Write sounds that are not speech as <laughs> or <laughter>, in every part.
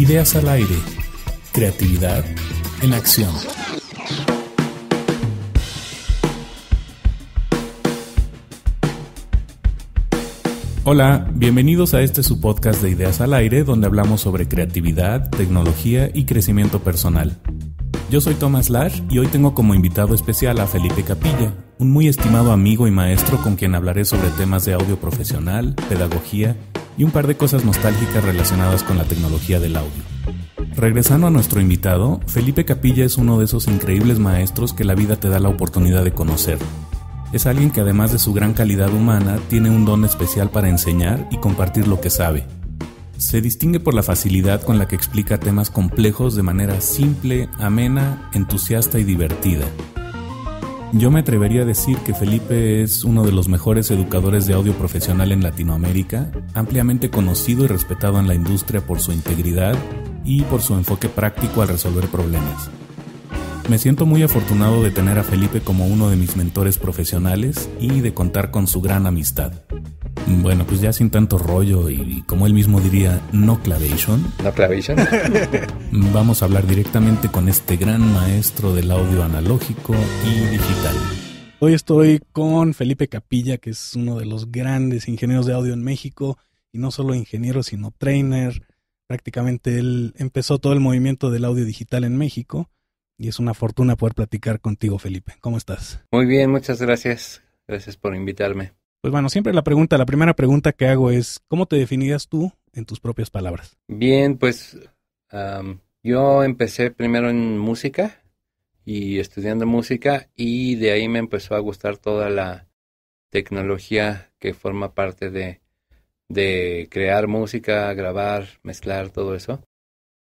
Ideas al aire. Creatividad en acción. Hola, bienvenidos a este su podcast de Ideas al aire donde hablamos sobre creatividad, tecnología y crecimiento personal. Yo soy Thomas Lash y hoy tengo como invitado especial a Felipe Capilla, un muy estimado amigo y maestro con quien hablaré sobre temas de audio profesional, pedagogía y un par de cosas nostálgicas relacionadas con la tecnología del audio. Regresando a nuestro invitado, Felipe Capilla es uno de esos increíbles maestros que la vida te da la oportunidad de conocer. Es alguien que además de su gran calidad humana, tiene un don especial para enseñar y compartir lo que sabe. Se distingue por la facilidad con la que explica temas complejos de manera simple, amena, entusiasta y divertida. Yo me atrevería a decir que Felipe es uno de los mejores educadores de audio profesional en Latinoamérica, ampliamente conocido y respetado en la industria por su integridad y por su enfoque práctico al resolver problemas. Me siento muy afortunado de tener a Felipe como uno de mis mentores profesionales y de contar con su gran amistad. Bueno, pues ya sin tanto rollo y como él mismo diría, no clavation. No clavation. <laughs> vamos a hablar directamente con este gran maestro del audio analógico y digital. Hoy estoy con Felipe Capilla, que es uno de los grandes ingenieros de audio en México, y no solo ingeniero, sino trainer. Prácticamente él empezó todo el movimiento del audio digital en México, y es una fortuna poder platicar contigo, Felipe. ¿Cómo estás? Muy bien, muchas gracias. Gracias por invitarme. Pues bueno, siempre la pregunta, la primera pregunta que hago es, ¿cómo te definías tú en tus propias palabras? Bien, pues yo empecé primero en música y estudiando música y de ahí me empezó a gustar toda la tecnología que forma parte de, de crear música, grabar, mezclar, todo eso.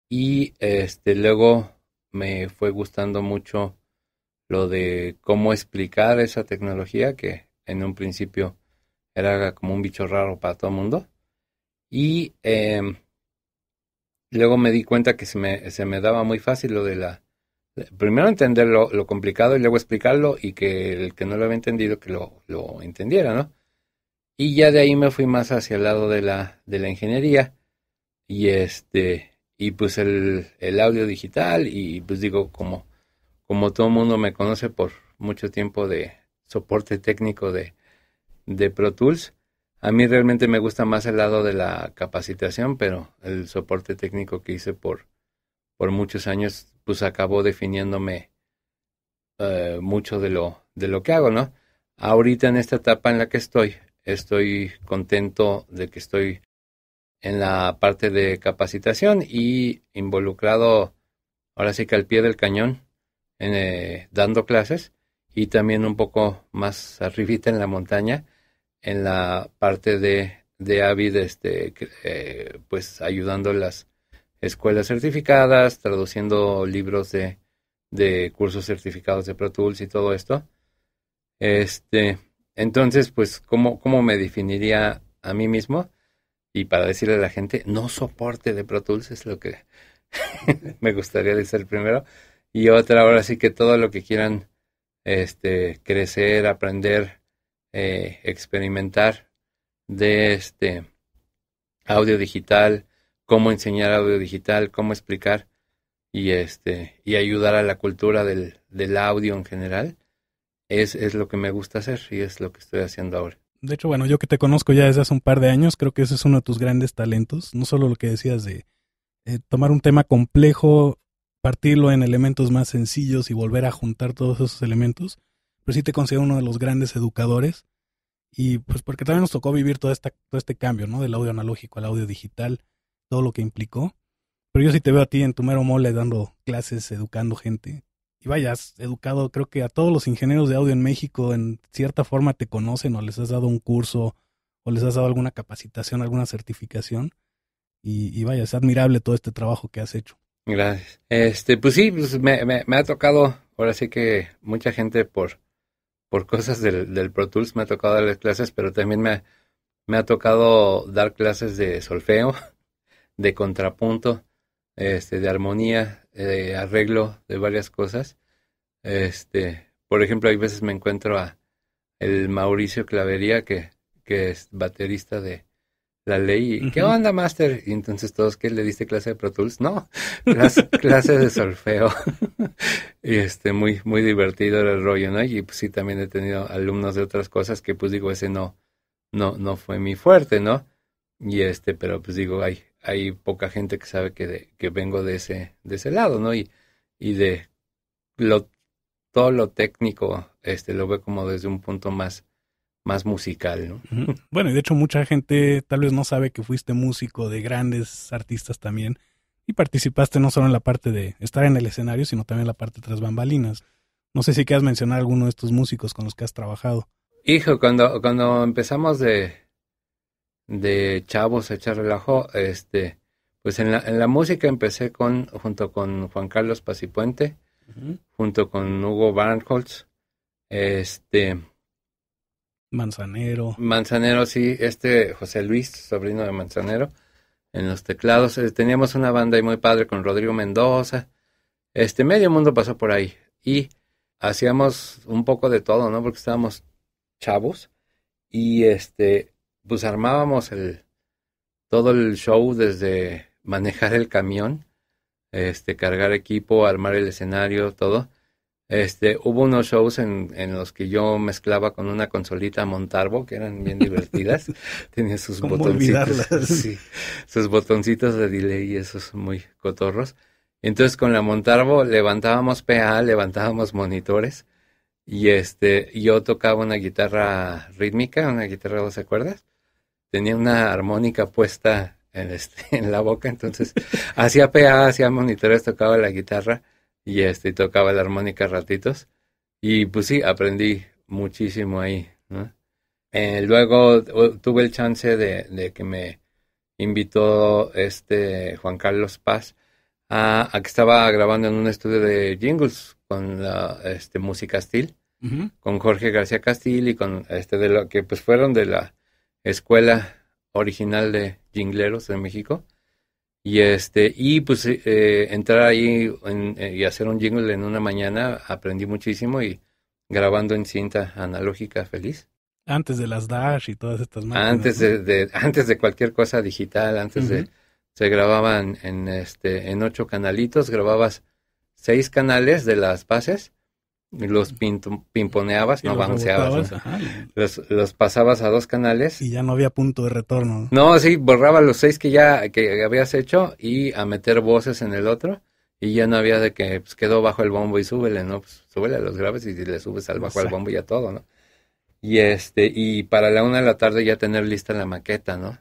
Y este, luego me fue gustando mucho lo de cómo explicar esa tecnología que en un principio era como un bicho raro para todo el mundo. Y eh, luego me di cuenta que se me, se me daba muy fácil lo de la... Primero entender lo, complicado y luego explicarlo y que el que no lo había entendido que lo, lo entendiera, ¿no? Y ya de ahí me fui más hacia el lado de la, de la ingeniería y este y pues el, el audio digital y pues digo como como todo el mundo me conoce por mucho tiempo de soporte técnico de de Pro Tools. A mí realmente me gusta más el lado de la capacitación, pero el soporte técnico que hice por, por muchos años, pues acabó definiéndome eh, mucho de lo, de lo que hago, ¿no? Ahorita en esta etapa en la que estoy, estoy contento de que estoy en la parte de capacitación y involucrado ahora sí que al pie del cañón en, eh, dando clases y también un poco más arribita en la montaña en la parte de, de Avid, este, eh, pues ayudando las escuelas certificadas, traduciendo libros de, cursos certificados de Pro Tools y todo esto. Este, entonces, pues, ¿cómo, me definiría a mí mismo? Y para decirle a la gente, no soporte de Pro Tools es lo que <laughs> me gustaría decir primero. Y otra, ahora sí que todo lo que quieran este, crecer, aprender, eh, experimentar de este audio digital, cómo enseñar audio digital, cómo explicar y este y ayudar a la cultura del, del audio en general es, es lo que me gusta hacer y es lo que estoy haciendo ahora. De hecho, bueno, yo que te conozco ya desde hace un par de años, creo que ese es uno de tus grandes talentos, no solo lo que decías de eh, tomar un tema complejo, partirlo en elementos más sencillos y volver a juntar todos esos elementos, pero pues sí te considero uno de los grandes educadores. Y pues porque también nos tocó vivir todo, esta, todo este cambio, ¿no? Del audio analógico al audio digital, todo lo que implicó. Pero yo sí te veo a ti en tu mero mole dando clases, educando gente. Y vayas, educado, creo que a todos los ingenieros de audio en México en cierta forma te conocen o les has dado un curso o les has dado alguna capacitación, alguna certificación. Y, y vaya, es admirable todo este trabajo que has hecho. Gracias. Este, pues sí, pues me, me ha tocado, ahora sí que mucha gente por, por cosas del, Pro Tools me ha tocado dar clases, pero también me, me ha tocado dar clases de solfeo, <laughs> de contrapunto, este, de armonía, eh, de arreglo, de varias cosas. Este, por ejemplo, hay veces me encuentro a el Mauricio Clavería, que, que es baterista de, la ley. ¿Qué onda, Master? Y entonces todos, ¿qué le diste clase de Pro Tools? No, clase, <laughs> de solfeo. <laughs> y este, muy, muy divertido era el rollo, ¿no? Y pues sí, también he tenido alumnos de otras cosas que pues digo, ese no, no, no fue mi fuerte, ¿no? Y este, pero pues digo, hay, hay poca gente que sabe que, de, que vengo de ese, de ese lado, ¿no? Y, y de lo, todo lo técnico, este, lo veo como desde un punto más, más musical, ¿no? Bueno, y de hecho mucha gente tal vez no sabe que fuiste músico de grandes artistas también y participaste no solo en la parte de estar en el escenario, sino también en la parte tras bambalinas. No sé si quieras mencionar alguno de estos músicos con los que has trabajado. Hijo, cuando, cuando empezamos de, de chavos a echar relajo, este, pues en la, en la música empecé con, junto con Juan Carlos Pacipuente, junto con Hugo Barnholz, este, Manzanero. Manzanero, sí, este José Luis, sobrino de Manzanero, en los teclados. Eh, teníamos una banda muy padre con Rodrigo Mendoza. Este medio mundo pasó por ahí y hacíamos un poco de todo, ¿no? Porque estábamos chavos y este pues armábamos el todo el show desde manejar el camión, este cargar equipo, armar el escenario, todo. Este, hubo unos shows en, los que yo mezclaba con una consolita Montarbo, que eran bien divertidas. <laughs> Tenía sus botoncitos. <laughs> sus botoncitos de delay y esos muy cotorros. Entonces con la Montarbo levantábamos PA, levantábamos monitores y este, yo tocaba una guitarra rítmica, una guitarra de dos cuerdas. Tenía una armónica puesta en, este, <laughs> en la boca, entonces hacía PA, hacía monitores, tocaba la guitarra y este, tocaba la armónica ratitos. Y pues sí, aprendí muchísimo ahí. Eh, luego tuve el chance de, que me invitó este Juan Carlos Paz a, que estaba grabando en un estudio de jingles con la este, música con Jorge García Castillo y con este de lo que pues fueron de la escuela original de jingleros de México. Y, este, y pues eh, entrar ahí eh, y hacer un jingle en una mañana, aprendí muchísimo y grabando en cinta analógica feliz. Antes de las Dash y todas estas máquinas. Antes de, antes de cualquier cosa digital, antes de... Se grababan en, este, en ocho canalitos, grababas seis canales de las bases los pimponeabas, no, los Los, pasabas a dos canales. Y ya no había punto de retorno. No, sí, borraba los seis que ya que habías hecho y a meter voces en el otro. Y ya no había de que pues, quedó bajo el bombo y súbele, ¿no? Pues, súbele a los graves y le subes al bajo el bombo y a todo, ¿no? Y este, y para la una de la tarde ya tener lista la maqueta, ¿no?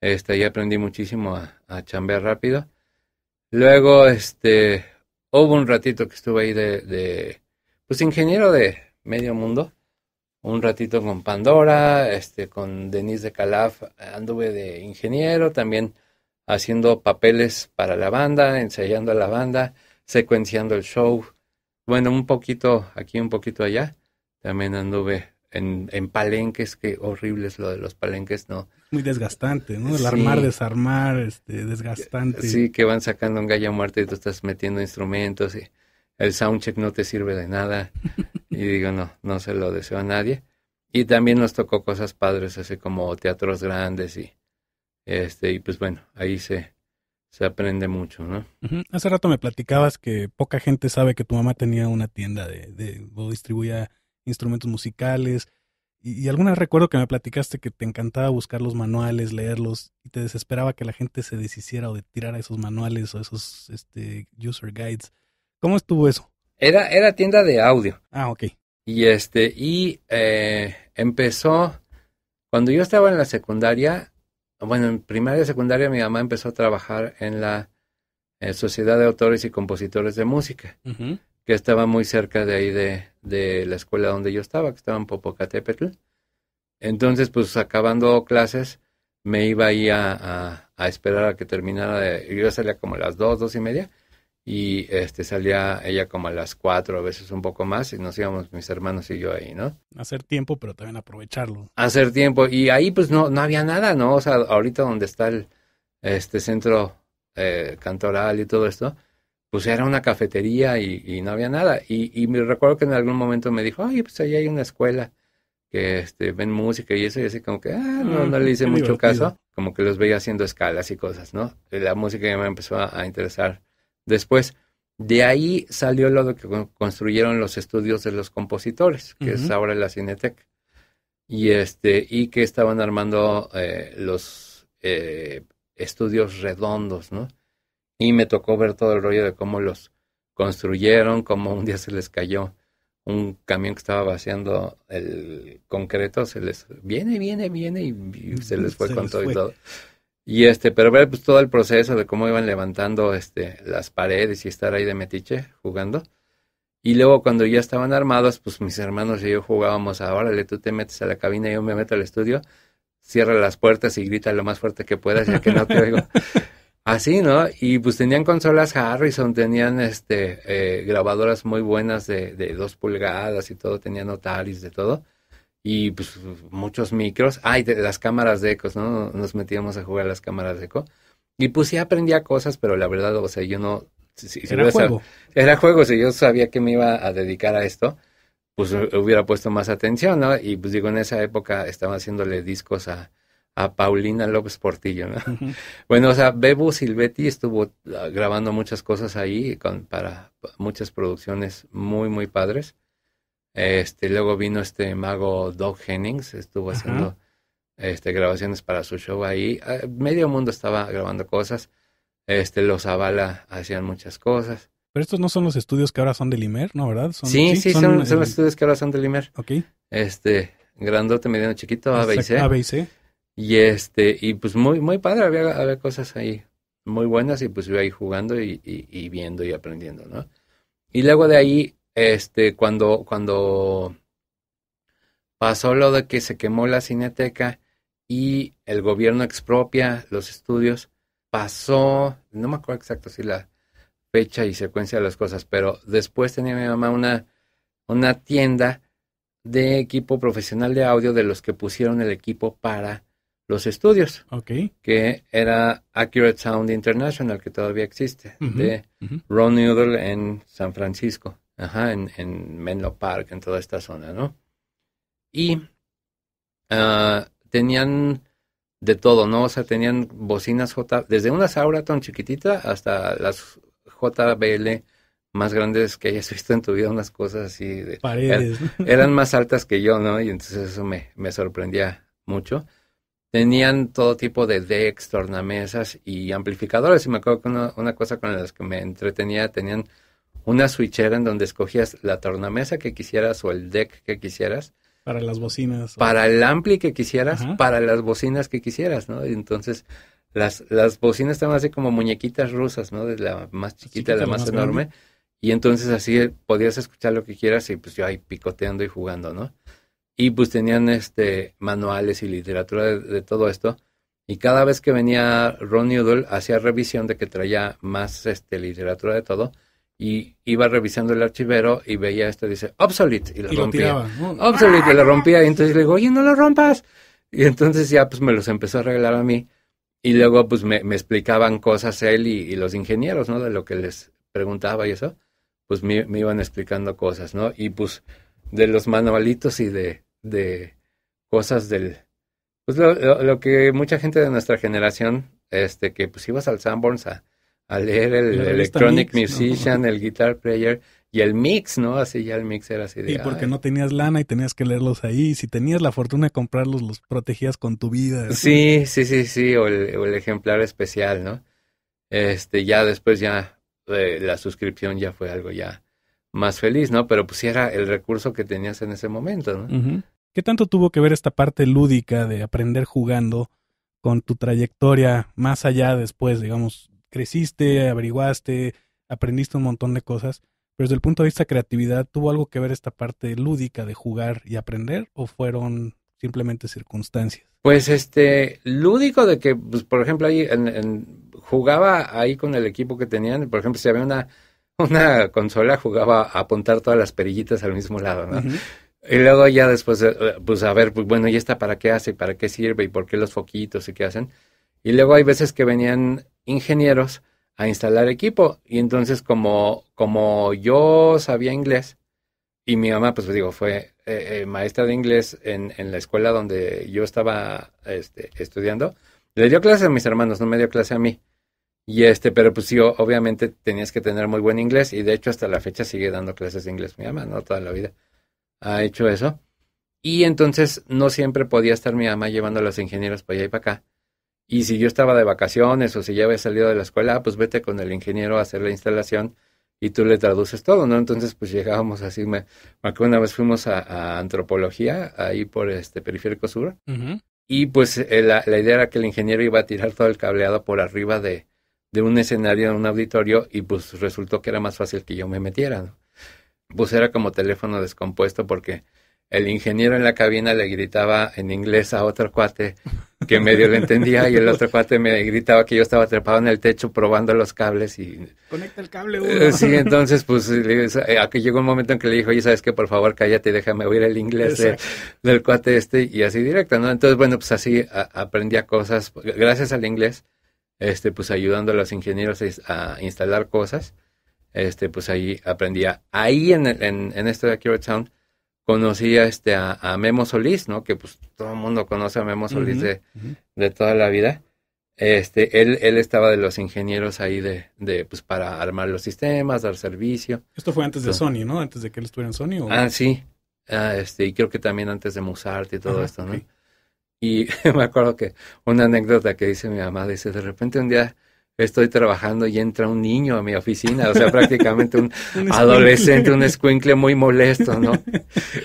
Este, ya aprendí muchísimo a, a chambear rápido. Luego, este, hubo un ratito que estuve ahí de pues ingeniero de medio mundo. Un ratito con Pandora, este, con Denise de Calaf anduve de ingeniero, también haciendo papeles para la banda, ensayando a la banda, secuenciando el show. Bueno, un poquito aquí, un poquito allá. También anduve en, en palenques, que horrible es lo de los palenques, ¿no? Muy desgastante, ¿no? El armar, desarmar, este, desgastante. Sí, que van sacando un gallo muerto y tú estás metiendo instrumentos. Y, el soundcheck no te sirve de nada. <laughs> Y digo, no, no se lo deseo a nadie. Y también nos tocó cosas padres, así como teatros grandes y, este, y pues bueno, ahí se, se aprende mucho, ¿no? Hace rato me platicabas que poca gente sabe que tu mamá tenía una tienda de, de o distribuía instrumentos musicales. Y, alguna vez recuerdo que me platicaste que te encantaba buscar los manuales, leerlos, y te desesperaba que la gente se deshiciera o de tirara esos manuales o esos este, user guides. ¿Cómo estuvo eso? Era, era tienda de audio. Ah, ok. Y este, y eh, empezó, cuando yo estaba en la secundaria, bueno, en primaria y secundaria mi mamá empezó a trabajar en la eh, Sociedad de Autores y Compositores de Música, que estaba muy cerca de ahí de, de, la escuela donde yo estaba, que estaba en Popocatépetl. Entonces, pues acabando clases, me iba ahí a, esperar a que terminara. De, yo salía como a las dos, dos y media, y este salía ella como a las cuatro, a veces un poco más, y nos íbamos mis hermanos y yo ahí, ¿no? Hacer tiempo, pero también aprovecharlo. Hacer tiempo, y ahí pues no, no había nada, ¿no? O sea, ahorita donde está el este centro eh, cantoral y todo esto, pues era una cafetería y, no había nada. Y, me recuerdo que en algún momento me dijo, ay, pues ahí hay una escuela que este, ven música y eso, y así como que, ah, no, ah, no le hice mucho caso, como que los veía haciendo escalas y cosas, ¿no? la música ya me empezó a interesar Después, de ahí salió lo que construyeron los estudios de los compositores, que es ahora la Cinetec. Y este, y que estaban armando eh, los eh, estudios redondos, ¿no? Y me tocó ver todo el rollo de cómo los construyeron, cómo un día se les cayó un camión que estaba vaciando el concreto, se les viene, viene, viene y, se les fue con todo y todo. Y este, pero ver pues, todo el proceso de cómo iban levantando este, las paredes y estar ahí de metiche jugando. Y luego cuando ya estaban armados, pues mis hermanos y yo jugábamos Ahora órale, tú te metes a la cabina y yo me meto al estudio, cierra las puertas y grita lo más fuerte que puedas ya que no te oigo. <laughs> Así, ¿no? Y pues tenían consolas Harrison, tenían este eh, grabadoras muy buenas de, dos pulgadas y todo, tenían Otaris de todo y pues, muchos micros. Ay, de las cámaras de ecos, ¿no? Nos metíamos a jugar las cámaras de eco. Y pues sí aprendía cosas, pero la verdad, o sea, yo no... era juego. era juego, si yo sabía que me iba a dedicar a esto, pues hubiera puesto más atención, ¿no? Y pues digo, en esa época estaba haciéndole discos a, a Paulina López Portillo, ¿no? <laughs> Bueno, o sea, Bebo Silvetti estuvo ah, grabando muchas cosas ahí con, para muchas producciones muy, muy padres. Este, luego vino este mago Doug Hennings, estuvo haciendo este, grabaciones para su show ahí. Ah, medio mundo estaba grabando cosas. Este, los avala hacían muchas cosas. Pero estos no son los estudios que ahora son de Limer, ¿no? ¿Verdad? sí, sí, son, los estudios que ahora son de Limer. Ok. Este, grandote, mediano, chiquito, ABC ABC y este, y pues muy, muy padre, había, cosas ahí muy buenas y pues iba ahí jugando y, y, y viendo y aprendiendo, ¿no? Y luego de ahí este, cuando, cuando pasó lo de que se quemó la cineteca y el gobierno expropia los estudios, pasó, no me acuerdo exacto si la fecha y secuencia de las cosas, pero después tenía mi mamá una, una tienda de equipo profesional de audio de los que pusieron el equipo para los estudios. Que era Accurate Sound International, que todavía existe, de Ron Noodle en San Francisco. Ajá, en, en, Menlo Park, en toda esta zona, ¿no? Y ah, tenían de todo, ¿no? O sea, tenían bocinas J, desde una Saura tan chiquitita hasta las JBL más grandes que hayas <laughs> visto en tu vida, unas cosas así. De, Paredes. <laughs> Er, eran, más altas que yo, ¿no? Y entonces eso me, me sorprendía mucho. Tenían todo tipo de decks, tornamesas y amplificadores. Y me acuerdo que una, una cosa con las que me entretenía, tenían una switchera en donde escogías la tornamesa que quisieras o el deck que quisieras. Para las bocinas. Para el ampli que quisieras, para las bocinas que quisieras, ¿no? Y entonces las, las bocinas estaban así como muñequitas rusas, ¿no? De la más chiquita, a la, más, enorme. Y entonces así eh, podías escuchar lo que quieras y pues yo ahí picoteando y jugando, ¿no? Y pues tenían este manuales y literatura de, todo esto. Y cada vez que venía Ron Noodle hacía revisión de que traía más este, literatura de todo y iba revisando el archivero y veía esto, dice, obsolete, y lo rompía. Obsolete, y lo rompía, y entonces le digo, oye, no lo rompas. Y entonces ya pues me los empezó a regalar a mí. Y luego pues me, explicaban cosas él y, los ingenieros, ¿no? De lo que les preguntaba y eso, pues me, me, iban explicando cosas, ¿no? Y pues de los manualitos y de, de cosas del... Pues lo, que mucha gente de nuestra generación, este, que pues ibas al Sanborns a a leer el, Electronic Musician, el Guitar Player y el mix, ¿no? Así ya el mix era así de. Y porque no tenías lana y tenías que leerlos ahí. si tenías la fortuna de comprarlos, los protegías con tu vida. Sí, sí, sí, sí. O el, ejemplar especial, ¿no? Este, ya después ya eh, la suscripción ya fue algo ya más feliz, ¿no? Pero pues era el recurso que tenías en ese momento, ¿no? ¿Qué tanto tuvo que ver esta parte lúdica de aprender jugando con tu trayectoria más allá después, digamos, creciste, averiguaste, aprendiste un montón de cosas, pero desde el punto de vista de creatividad, ¿tuvo algo que ver esta parte lúdica de jugar y aprender o fueron simplemente circunstancias? Pues este, lúdico de que, pues, por ejemplo, ahí jugaba ahí con el equipo que tenían, por ejemplo, si había una, una consola, jugaba a apuntar todas las perillitas al mismo lado, ¿no? Y luego ya después, eh, pues a ver, pues bueno, ¿y esta para qué hace? ¿Para qué sirve? ¿Y por qué los foquitos y qué hacen? Y luego hay veces que venían ingenieros a instalar equipo. Y entonces como, como yo sabía inglés y mi mamá, pues digo, fue eh, eh, maestra de inglés en, en, la escuela donde yo estaba este, estudiando, le dio clase a mis hermanos, no me dio clase a mí. Y este, pero pues yo obviamente tenías que tener muy buen inglés y de hecho hasta la fecha sigue dando clases de inglés mi mamá, ¿no? Toda la vida ha hecho eso. Y entonces no siempre podía estar mi mamá llevando a los ingenieros para allá y para acá y si yo estaba de vacaciones o si ya había salido de la escuela, pues vete con el ingeniero a hacer la instalación y tú le traduces todo, ¿no? Entonces, pues llegábamos así, una vez fuimos a, antropología, ahí por este periférico sur, y pues eh, la, idea era que el ingeniero iba a tirar todo el cableado por arriba de, de un escenario en un auditorio, y pues resultó que era más fácil que yo me metiera, ¿no? Pues era como teléfono descompuesto porque el ingeniero en la cabina le gritaba en inglés a otro cuate que medio le entendía y el otro cuate me gritaba que yo estaba atrapado en el techo probando los cables y... Conecta el cable eh, uno. Sí, entonces pues eh, aquí llegó un momento en que le dijo, oye, ¿sabes qué? Por favor, cállate y déjame oír el inglés del cuate este y así directo, ¿no? Entonces, bueno, pues así aprendía cosas, gracias al inglés, este, pues ayudando a los ingenieros a, instalar cosas, este, pues ahí aprendía. Ahí en, en, en esto de Acura Sound conocí a, este, a, Memo Solís, ¿no? Que pues todo el mundo conoce a Memo Solís de, de, toda la vida. Este, él, él estaba de los ingenieros ahí de, de, pues para armar los sistemas, dar servicio. Esto fue antes de Sony, ¿no? Antes de que él estuviera en Sony. Ah, sí. Ah, este, y creo que también antes de Musart y todo esto, ¿no? Y <laughs> me acuerdo que una anécdota que dice mi mamá, dice, de repente un día estoy trabajando y entra un niño a mi oficina, o sea, <laughs> prácticamente un, adolescente, un escuincle muy molesto, ¿no?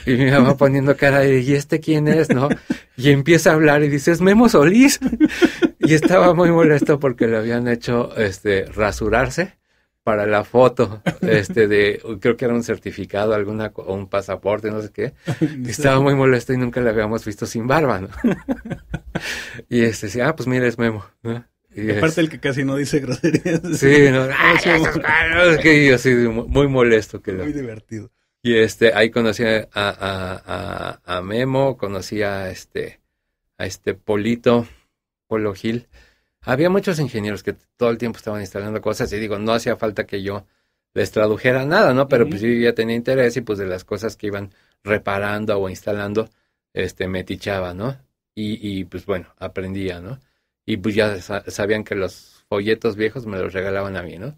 Y mi mamá poniendo cara de, ¿y este quién es, no? Y empieza a hablar y dice, es Memo Solís. Y estaba muy molesto porque le habían hecho este, rasurarse para la foto, este de, creo que era un certificado, alguna, o un pasaporte, no sé qué. estaba muy molesto y nunca le habíamos visto sin barba, ¿no? <laughs> Y este decía, ah, pues mira, es Memo, Aparte el que casi no dice groserías. Sí, <laughs> no, ah, que yo muy molesto. Que muy divertido. Y este, ahí conocí a, a, a, Memo, conocí a este, a este Polito, Polo Gil. Había muchos ingenieros que todo el tiempo estaban instalando cosas y digo, no hacía falta que yo les tradujera nada, ¿no? Pero pues yo ya tenía interés y pues de las cosas que iban reparando o instalando, este, me tichaba, ¿no? Y, y pues bueno, aprendía, ¿no? Y pues ya sabían que los folletos viejos me los regalaban a mí, ¿no?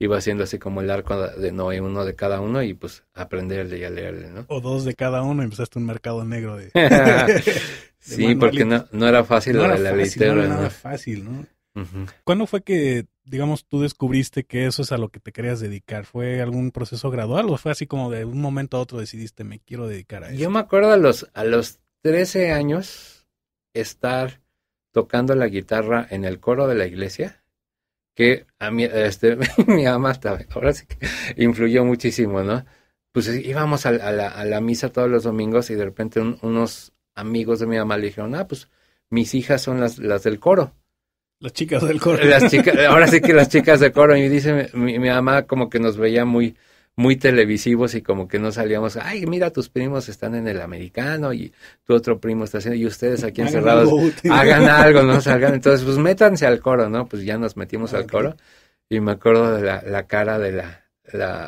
Iba haciendo así como el arco de hay uno de cada uno y pues aprenderle y a leerle, ¿no? O dos de cada uno y empezaste un mercado negro de... <laughs> <laughs> sí, porque no, no, era fácil no no, era fácil, ¿no? ¿Cuándo fue que, digamos, tú descubriste que eso es a lo que te querías dedicar? ¿Fue algún proceso gradual o fue así como de un momento a otro decidiste me quiero dedicar a eso? Yo me acuerdo a los, a los 13 años estar tocando la guitarra en el coro de la iglesia, que a mí, este, <laughs> mi mamá ahora sí que influyó muchísimo, ¿no? Pues íbamos a, la, misa todos los domingos y de repente unos amigos de mi mamá le dijeron, ah, pues mis hijas son las, las del coro. Las chicas del coro. Las chicas, ahora sí que las chicas del coro. Y dice mi, mi, mamá como que nos veía muy, muy televisivos y como que no salíamos, ay, mira, tus primos están en el americano y tu otro primo está haciendo, y ustedes aquí <laughs> encerrados, hagan <laughs> algo, no salgan. Entonces, pues métanse al coro, ¿no? Pues ya nos metimos al coro y me acuerdo de la, cara de la,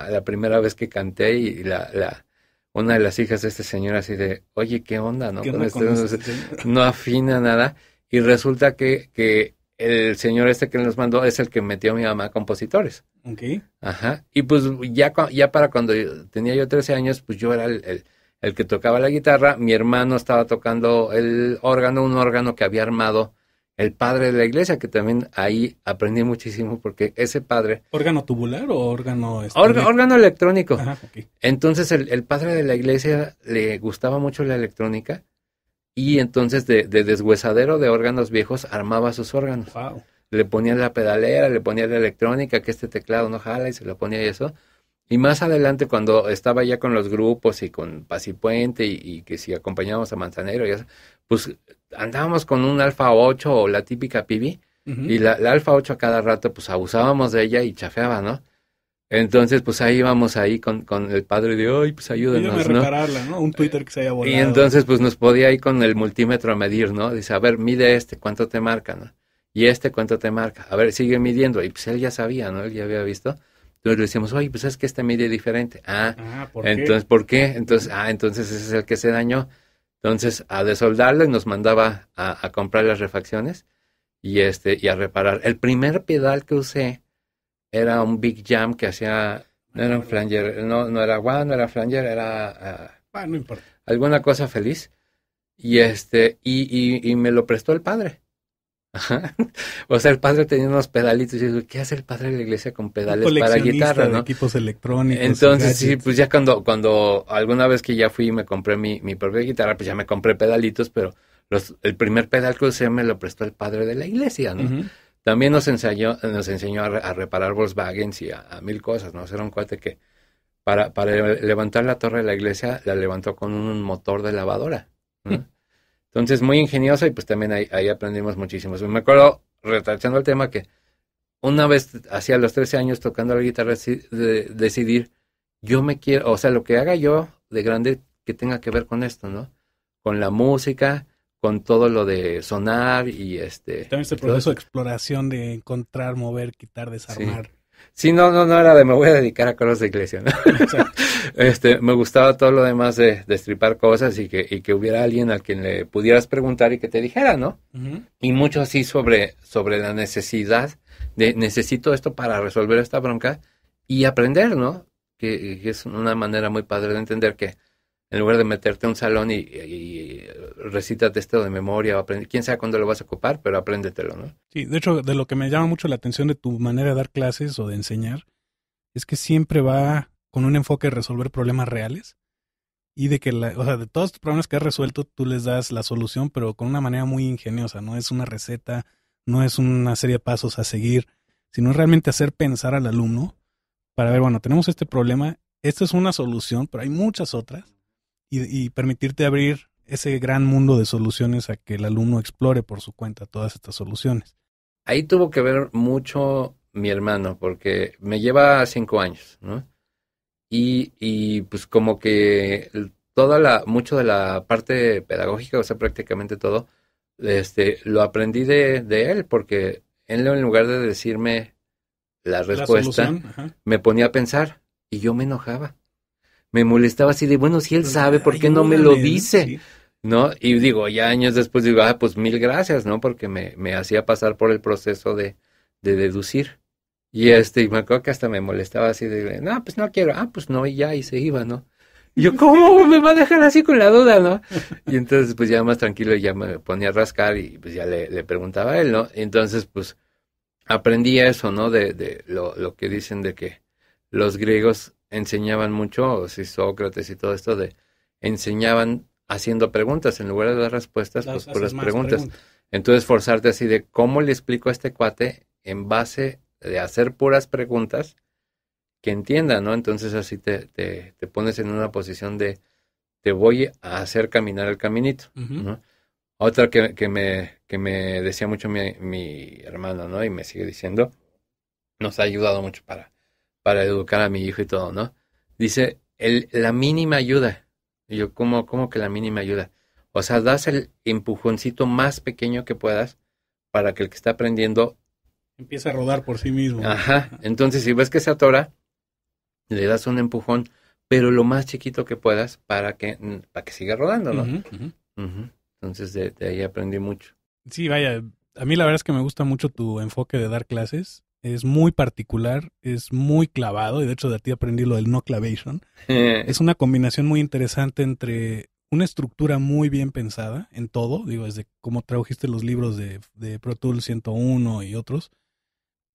la, primera vez que canté y la, la, una de las hijas de este señor así de, oye, ¿qué onda? ¿No, pues, <laughs> no, afina nada. Y resulta que, que el señor este que nos mandó es el que metió a mi mamá a compositores. Ok. Ajá. Y pues ya, ya para cuando tenía yo 13 años, pues yo era el, el, que tocaba la guitarra, mi hermano estaba tocando el órgano, un órgano que había armado el padre de la iglesia, que también ahí aprendí muchísimo porque ese padre... ¿Órgano tubular o órgano... Este? órgano electrónico. Ajá, okay. Entonces el, el padre de la iglesia le gustaba mucho la electrónica y entonces de, de de órganos viejos armaba sus órganos. Le ponía la pedalera, le ponía la electrónica, que este teclado no jala y se lo ponía y eso. Y más adelante, cuando estaba ya con los grupos y con Paz y, y que si acompañábamos a Manzanero, y eso, pues andábamos con un Alfa 8 o la típica PB. Y la, la, Alfa 8 a cada rato, pues abusábamos de ella y chafeaba, ¿no? Entonces, pues ahí vamos ahí con, el padre de hoy, pues ayúdenos, a repararla, ¿no? Un Twitter que se haya volado. Y entonces, pues nos podía ir con el multímetro a medir, ¿no? Dice, a ver, mide este, ¿cuánto te marca, no? Y este, ¿cuánto te marca? A ver, sigue midiendo. Y pues él ya sabía, ¿no? Él ya había visto. Entonces le decíamos, oye, pues es que este mide diferente. Ah, ah ¿por entonces, ¿por qué? Entonces, ah, entonces ese es el que se dañó. Entonces, a desoldarlo y nos mandaba a, a comprar las refacciones y este, y a reparar. El primer pedal que usé, era un big jam que hacía, no era un flanger, no, no era guau, no era flanger, era... Uh, ah, bueno, ah, no importa. Alguna cosa feliz. Y, este, y, y, y me lo prestó el padre. <laughs> O sea, el padre tenía unos pedalitos y yo ¿qué hace el padre de la iglesia con pedales para guitarra, de no? equipos electrónicos. Entonces, sí, pues ya cuando cuando alguna vez que ya fui y me compré mi, mi propia guitarra, pues ya me compré pedalitos, pero los, el primer pedal que usé me lo prestó el padre de la iglesia, ¿no? También nos enseñó, nos enseñó a, reparar Volkswagen y a, mil cosas, ¿no? Era un cuate que para, levantar la torre de la iglesia la levantó con un motor de lavadora. <laughs> Entonces, muy ingenioso y pues también ahí, aprendimos muchísimo. Me acuerdo, retrachando el tema, que una vez, hacía los 13 años, tocando la guitarra, decidir, yo me quiero, o sea, lo que haga yo de grande que tenga que ver con esto, ¿no? Con la música, con todo lo de sonar y este... También este proceso de exploración de encontrar, mover, quitar, desarmar. Sí. no, no, no era de me voy a dedicar a cosas de iglesia. ¿no? <laughs> este, me gustaba todo lo demás de destripar cosas y que, que hubiera alguien a quien le pudieras preguntar y que te dijera, ¿no? Y mucho así sobre, sobre la necesidad de necesito esto para resolver esta bronca y aprender, ¿no? que, es una manera muy padre de entender que en lugar de meterte a un salón y, recítate esto de memoria, o aprende, quién sabe cuándo lo vas a ocupar, pero apréndetelo, ¿no? Sí, de hecho, de lo que me llama mucho la atención de tu manera de dar clases o de enseñar, es que siempre va con un enfoque de resolver problemas reales y de que, la, o sea, de todos tus problemas que has resuelto, tú les das la solución, pero con una manera muy ingeniosa, no es una receta, no es una serie de pasos a seguir, sino realmente hacer pensar al alumno para ver, bueno, tenemos este problema, esta es una solución, pero hay muchas otras y, permitirte abrir ese gran mundo de soluciones a que el alumno explore por su cuenta todas estas soluciones. Ahí tuvo que ver mucho mi hermano, porque me lleva cinco años, ¿no? Y, y pues como que toda la, mucho de la parte pedagógica, o sea, prácticamente todo, este, lo aprendí de, él, porque él en lugar de decirme la respuesta, me ponía a pensar y yo me enojaba me molestaba así de, bueno, si él sabe, ¿por qué no me lo dice? ¿No? Y digo, ya años después digo, ah, pues mil gracias, ¿no? Porque me, hacía pasar por el proceso de, deducir. Y este, y me acuerdo que hasta me molestaba así de, no, pues no quiero, ah, pues no, y ya, y se iba, ¿no? Y yo, ¿cómo me va a dejar así con la duda, no? Y entonces, pues ya más tranquilo, ya me ponía a rascar y pues ya le, le preguntaba a él, ¿no? Y entonces, pues aprendí eso, ¿no? De, de lo, lo que dicen de que los griegos enseñaban mucho, si Sócrates y todo esto de enseñaban haciendo preguntas en lugar de las respuestas, pues puras preguntas. Entonces forzarte así de cómo le explico a este cuate en base de hacer puras preguntas que entienda, ¿no? Entonces así te, te, pones en una posición de te voy a hacer caminar el caminito, ¿no? Otra que, que, me, que me decía mucho mi, mi hermano, ¿no? Y me sigue diciendo, nos ha ayudado mucho para para educar a mi hijo y todo, ¿no? Dice, el, la mínima ayuda. Y yo, ¿cómo, ¿cómo que la mínima ayuda? O sea, das el empujoncito más pequeño que puedas para que el que está aprendiendo... Empiece a rodar por sí mismo. Ajá. Entonces, si ves que se atora, le das un empujón, pero lo más chiquito que puedas para que, para que siga rodando, ¿no? Entonces, de, de ahí aprendí mucho. Sí, vaya, a mí la verdad es que me gusta mucho tu enfoque de dar clases es muy particular, es muy clavado, y de hecho de ti aprendí lo del no clavation. Eh. Es una combinación muy interesante entre una estructura muy bien pensada en todo, digo, desde cómo trajiste los libros de, de Pro Tool 101 y otros,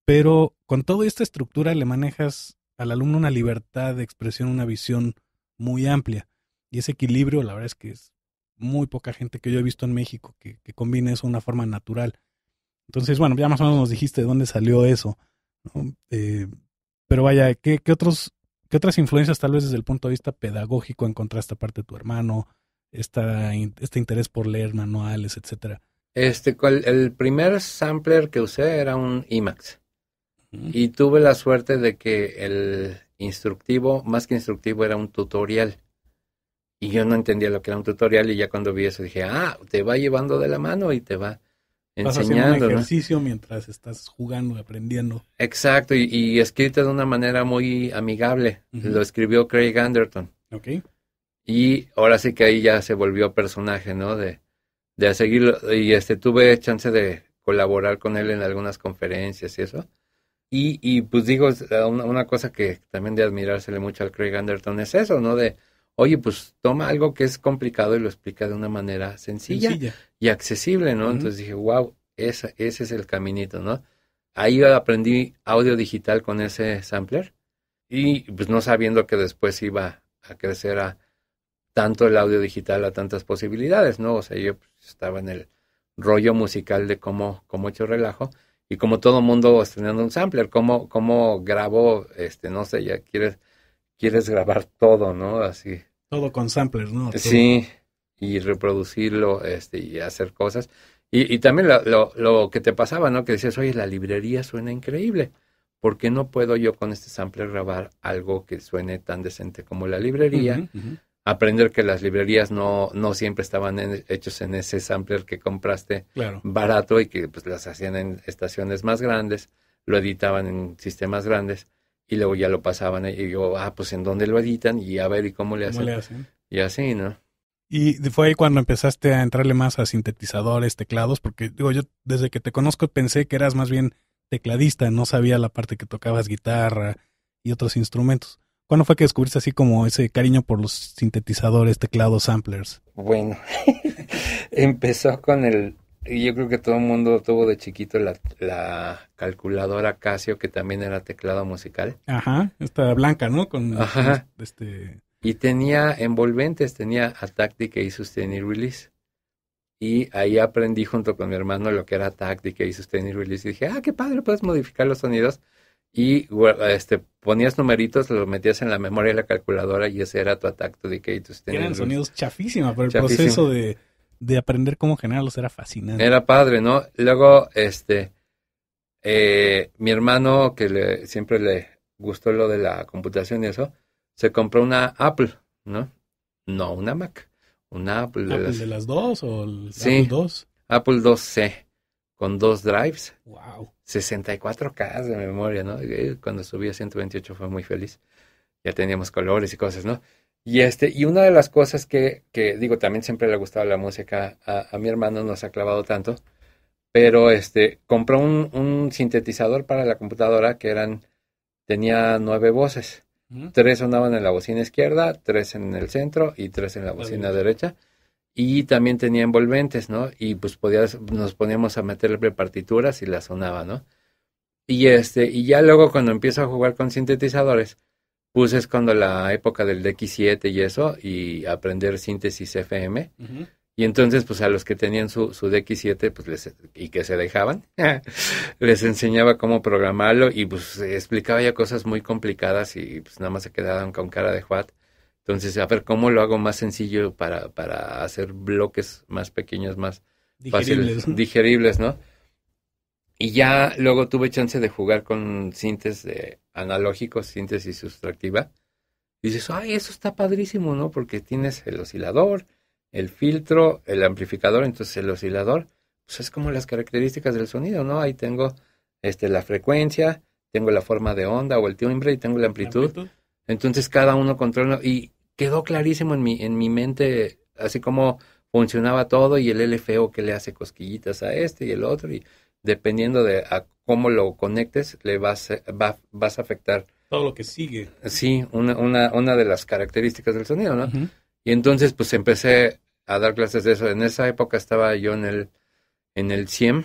pero con toda esta estructura le manejas al alumno una libertad de expresión, una visión muy amplia, y ese equilibrio, la verdad es que es muy poca gente que yo he visto en México que, que combine eso de una forma natural. Entonces, bueno, ya más o menos nos dijiste de dónde salió eso. Eh, pero vaya, ¿qué, otros, ¿qué otras influencias tal vez desde el punto de vista pedagógico encontraste aparte de tu hermano? Esta, este interés por leer manuales, etcétera. Este, el primer sampler que usé era un IMAX. Y tuve la suerte de que el instructivo, más que instructivo, era un tutorial. Y yo no entendía lo que era un tutorial y ya cuando vi eso dije, ah, te va llevando de la mano y te va enseñando. ejercicio mientras estás jugando, aprendiendo. Exacto, y, y escrito de una manera muy amigable. Lo escribió Craig Anderton. Ok. Y ahora sí que ahí ya se volvió personaje, ¿no? De, de seguirlo. Y este, tuve chance de colaborar con él en algunas conferencias y eso. Y, y pues digo, una, una cosa que también de admirársele mucho al Craig Anderton es eso, ¿no? De, oye, pues toma algo que es complicado y lo explica de una manera sencilla, y accesible, ¿no? Entonces dije, wow, ese es el caminito, ¿no? Ahí aprendí audio digital con ese sampler y pues no sabiendo que después iba a crecer a tanto el audio digital a tantas posibilidades, ¿no? O sea, yo pues, estaba en el rollo musical de cómo, cómo hecho relajo y como todo mundo estrenando un sampler, cómo, cómo grabo, este, no sé, ya quieres quieres grabar todo, ¿no? Así. Todo con samplers, ¿no? Sí, y reproducirlo este, y hacer cosas. Y, también lo, que te pasaba, ¿no? Que decías, oye, la librería suena increíble. ¿Por qué no puedo yo con este sampler grabar algo que suene tan decente como la librería? Aprender que las librerías no, siempre estaban hechos en ese sampler que compraste barato y que pues, las hacían en estaciones más grandes, lo editaban en sistemas grandes y luego ya lo pasaban y yo, ah, pues en dónde lo editan y a ver y cómo le hacen. ¿Cómo le hacen? Y así, ¿no? Y fue ahí cuando empezaste a entrarle más a sintetizadores, teclados, porque digo, yo desde que te conozco pensé que eras más bien tecladista, no sabía la parte que tocabas guitarra y otros instrumentos. ¿Cuándo fue que descubriste así como ese cariño por los sintetizadores, teclados, samplers? Bueno, <laughs> empezó con el y yo creo que todo el mundo tuvo de chiquito la, la, calculadora Casio, que también era teclado musical. Ajá, esta blanca, ¿no? Con, Ajá. este... Y tenía envolventes, tenía attack, decay, sustain y release. Y ahí aprendí junto con mi hermano lo que era attack, decay, sustain y release. Y dije, ah, qué padre, puedes modificar los sonidos. Y este, ponías numeritos, los metías en la memoria de la calculadora y ese era tu attack, decay, sustain. Y eran sonidos chafísimos, pero el proceso de de aprender cómo generarlos era fascinante. Era padre, ¿no? Luego, este, eh, mi hermano, que le, siempre le gustó lo de la computación y eso, se compró una Apple, ¿no? No una Mac, una Apple. ¿Apple de, las... dos o el sí, Apple 2? Apple 2C, con dos drives. ¡Wow! 64K de memoria, ¿no? Cuando subí a 128 fue muy feliz. Ya teníamos colores y cosas, ¿no? Y, este, y una de las cosas que, que digo, también siempre le ha gustado la música, a, mi hermano nos ha clavado tanto, pero este, compró un, un sintetizador para la computadora que eran, tenía nueve voces. Tres sonaban en la bocina izquierda, tres en el centro y tres en la bocina derecha. Y también tenía envolventes, ¿no? Y pues podías, nos poníamos a meterle partituras y las sonaba, ¿no? Y, este, y ya luego cuando empiezo a jugar con sintetizadores, pues es cuando la época del DX7 y eso, y aprender síntesis FM. Y entonces, pues a los que tenían su, su DX7 pues y que se dejaban, <laughs> les enseñaba cómo programarlo y pues explicaba ya cosas muy complicadas y pues nada más se quedaban con cara de Juat. Entonces, a ver, ¿cómo lo hago más sencillo para, para hacer bloques más pequeños, más fáciles, digeribles, ¿no? Y ya luego tuve chance de jugar con síntesis de analógicos, síntesis sustractiva. Y dices, ay, eso está padrísimo, ¿no? Porque tienes el oscilador, el filtro, el amplificador, entonces el oscilador, pues es como las características del sonido, ¿no? Ahí tengo este, la frecuencia, tengo la forma de onda o el timbre y tengo la amplitud. Entonces cada uno controla y quedó clarísimo en mi, en mi mente así como funcionaba todo y el LFO que le hace cosquillitas a este y el otro y dependiendo de a cómo lo conectes, le vas, vas a afectar. Todo lo que sigue. Sí, una, una, una de las características del sonido, ¿no? Y entonces, pues empecé a dar clases de eso. En esa época estaba yo en el, en el CIEM,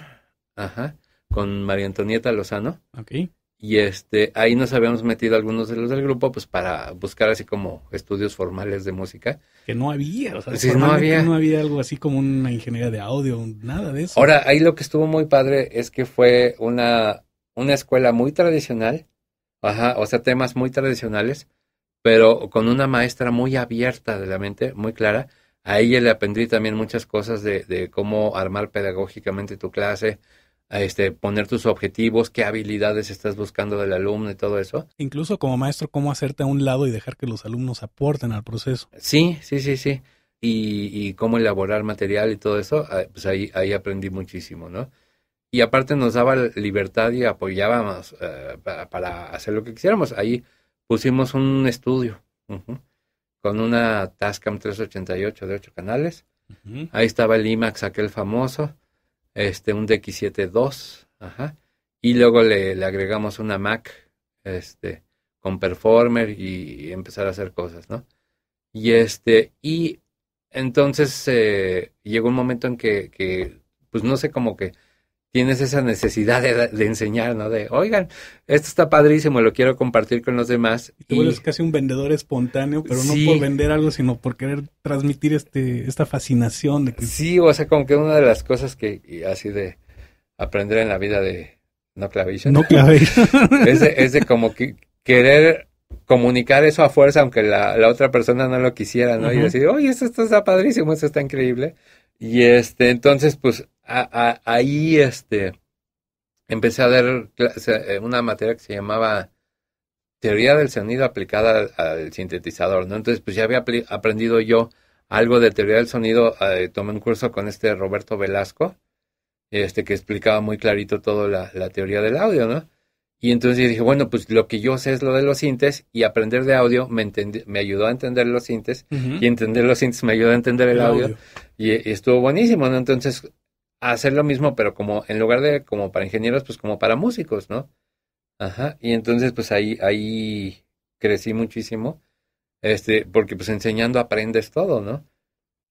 ajá, con María Antonieta Lozano. Okay y este, ahí nos habíamos metido algunos de los del grupo, pues para buscar así como estudios formales de música. Que no había, o sea, no, había. no había algo así como una ingeniería de audio, nada de eso. Ahora, ahí lo que estuvo muy padre es que fue una, una escuela muy tradicional, ajá, o sea, temas muy tradicionales, pero con una maestra muy abierta de la mente, muy clara. A ella le aprendí también muchas cosas de, de cómo armar pedagógicamente tu clase, este, poner tus objetivos, qué habilidades estás buscando del alumno y todo eso. Incluso como maestro, cómo hacerte a un lado y dejar que los alumnos aporten al proceso. Sí, sí, sí, sí. Y, y cómo elaborar material y todo eso, ah, pues ahí, ahí aprendí muchísimo, ¿no? Y aparte nos daba libertad y apoyábamos eh, para, hacer lo que quisiéramos. Ahí pusimos un estudio con una Tascam 388 de ocho canales. Ahí estaba el IMAX, aquel famoso este, un DX7 ajá y luego le, agregamos una Mac este, con Performer y, empezar a hacer cosas, ¿no? Y, este, y entonces eh, llegó un momento en que, que, pues no sé, cómo que tienes esa necesidad de, enseñar, ¿no? De, oigan, esto está padrísimo, lo quiero compartir con los demás. Y tú eres casi un vendedor espontáneo, pero no por vender algo, sino por querer transmitir este, esta fascinación. Sí, o sea, como que una de las cosas que así de aprender en la vida de no clavation. No <laughs> es, de, como que querer comunicar eso a fuerza, aunque la, otra persona no lo quisiera, ¿no? Y decir, oye, esto, esto está padrísimo, esto está increíble. Y este, entonces, pues ahí este, empecé a dar eh, una materia que se llamaba teoría del sonido aplicada al, sintetizador, ¿no? Entonces, pues ya había aprendido yo algo de teoría del sonido, eh, tomé un curso con este Roberto Velasco, este que explicaba muy clarito toda la, teoría del audio, ¿no? Y entonces dije, bueno, pues lo que yo sé es lo de los sintes y aprender de audio me, me ayudó a entender los sintes y entender los sintes me ayudó a entender el, audio. Y, y, estuvo buenísimo, ¿no? Entonces hacer lo mismo, pero como en lugar de como para ingenieros, pues como para músicos, ¿no? Ajá, y entonces pues ahí, ahí crecí muchísimo, este, porque pues enseñando aprendes todo, ¿no?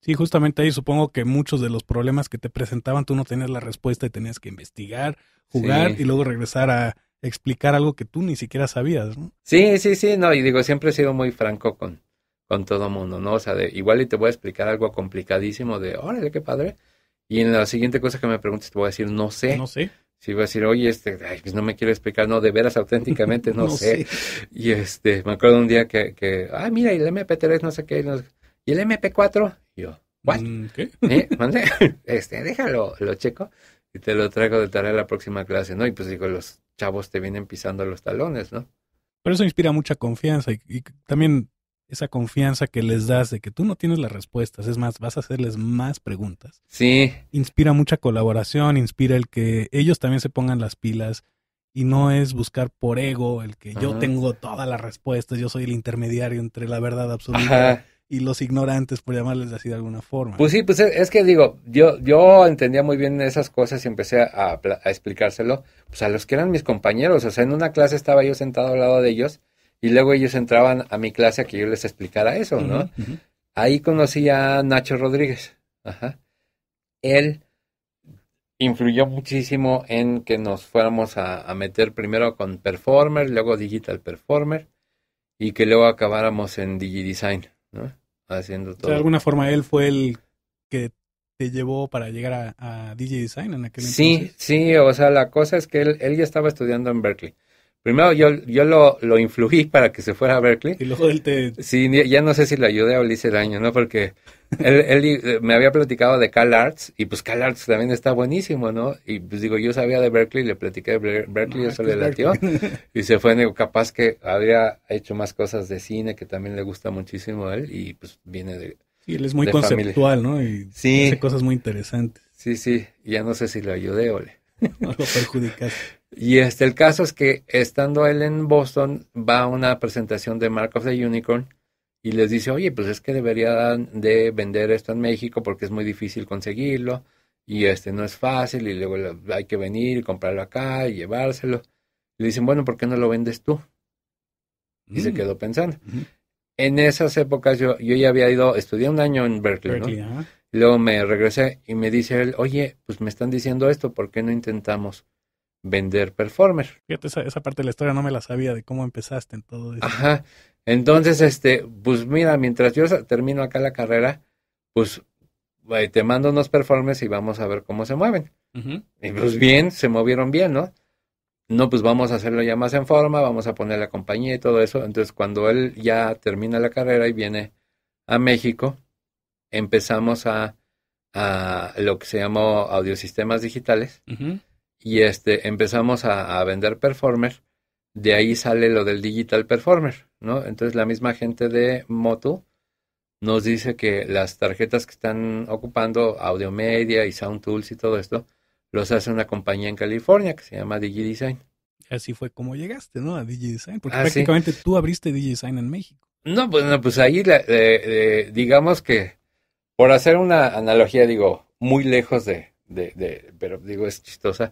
Sí, justamente ahí supongo que muchos de los problemas que te presentaban tú no tenías la respuesta y tenías que investigar, jugar y luego regresar a explicar algo que tú ni siquiera sabías, ¿no? Sí, sí, sí, no, y digo, siempre he sido muy franco con, con todo mundo, ¿no? O sea, de, igual y te voy a explicar algo complicadísimo de, órale, qué padre, y en la siguiente cosa que me preguntes te voy a decir, no sé. No sé. Si voy a decir, oye, este, pues no me quiero explicar, no, de veras, auténticamente, <laughs> no, sé. Y este, me acuerdo un día que, ah, mira, el MP3, no sé qué, y el MP4, yo, ¿what? Mm, ¿Qué? ¿Eh? <laughs> <laughs> este, déjalo, lo checo, y te lo traigo de tarea la próxima clase, ¿no? Y pues digo, los chavos te vienen pisando los talones, ¿no? Pero eso inspira mucha confianza y también esa confianza que les das de que tú no tienes las respuestas, es más, vas a hacerles más preguntas. Sí. Inspira mucha colaboración, inspira el que ellos también se pongan las pilas y no es buscar por ego el que yo tengo todas las respuestas, yo soy el intermediario entre la verdad absoluta. Y los ignorantes, por llamarles así de alguna forma. Pues sí, pues es que digo, yo, yo entendía muy bien esas cosas y empecé a, explicárselo pues a los que eran mis compañeros. O sea, en una clase estaba yo sentado al lado de ellos y luego ellos entraban a mi clase a que yo les explicara eso, ¿no? Ahí conocí a Nacho Rodríguez. Ajá. Él influyó muchísimo en que nos fuéramos a, meter primero con Performer, luego Digital Performer, y que luego acabáramos en DigiDesign, ¿no? Haciendo todo. de alguna forma él fue el que te llevó para llegar a, Digidesign en aquel entonces. Sí, sí, o sea, la cosa es que él, él ya estaba estudiando en Berkeley. Primero yo, yo lo, influí para que se fuera a Berkeley. Y luego él te... Sí, ya no sé si le ayudé o le hice daño, ¿no? Porque él, <laughs> eh, me había platicado de Cal Arts y pues Cal Arts también está buenísimo, ¿no? Y pues digo, yo sabía de Berkeley, le platiqué de Berkeley, y ah, eso le latió. <laughs> Y se fue, capaz que habría hecho más cosas de cine que también le gusta muchísimo a él y pues viene de... Sí, él es muy conceptual, ¿no? Y hace cosas muy interesantes. Sí, sí, ya no sé si le ayudé o le... No <laughs> lo perjudicaste. Y este, el caso es que estando él en Boston, va a una presentación de Mark of the Unicorn y les dice, oye, pues es que debería de vender esto en México porque es muy difícil conseguirlo y este no es fácil y luego hay que venir y comprarlo acá y llevárselo. Le dicen, bueno, ¿por qué no lo vendes tú? Y se mm. quedó pensando. En esas épocas yo, yo ya había ido, estudié un año en Berkeley, Luego me regresé y me dice él, oye, pues me están diciendo esto, ¿por qué no intentamos vender performers esa, parte de la historia no me la sabía de cómo empezaste en todo eso. Ajá. Entonces, este, pues mira, mientras yo termino acá la carrera, pues te mando unos performers y vamos a ver cómo se mueven. Y pues bien, se movieron bien, ¿no? No, pues vamos a hacerlo ya más en forma, vamos a poner la compañía y todo eso. Entonces, cuando él ya termina la carrera y viene a México, empezamos a, lo que se llamó audiosistemas digitales. Ajá y este, empezamos a, vender performer. De ahí sale lo del digital performer, ¿no? Entonces la misma gente de moto nos dice que las tarjetas que están ocupando Audio Media y Sound Tools y todo esto, los hace una compañía en California que se llama DigiDesign. Así fue como llegaste, ¿no? A DigiDesign, porque ah, prácticamente tú abriste DigiDesign en México. No, pues, no, pues ahí, eh, eh, digamos que, por hacer una analogía, digo, muy lejos de, de pero digo, es chistosa,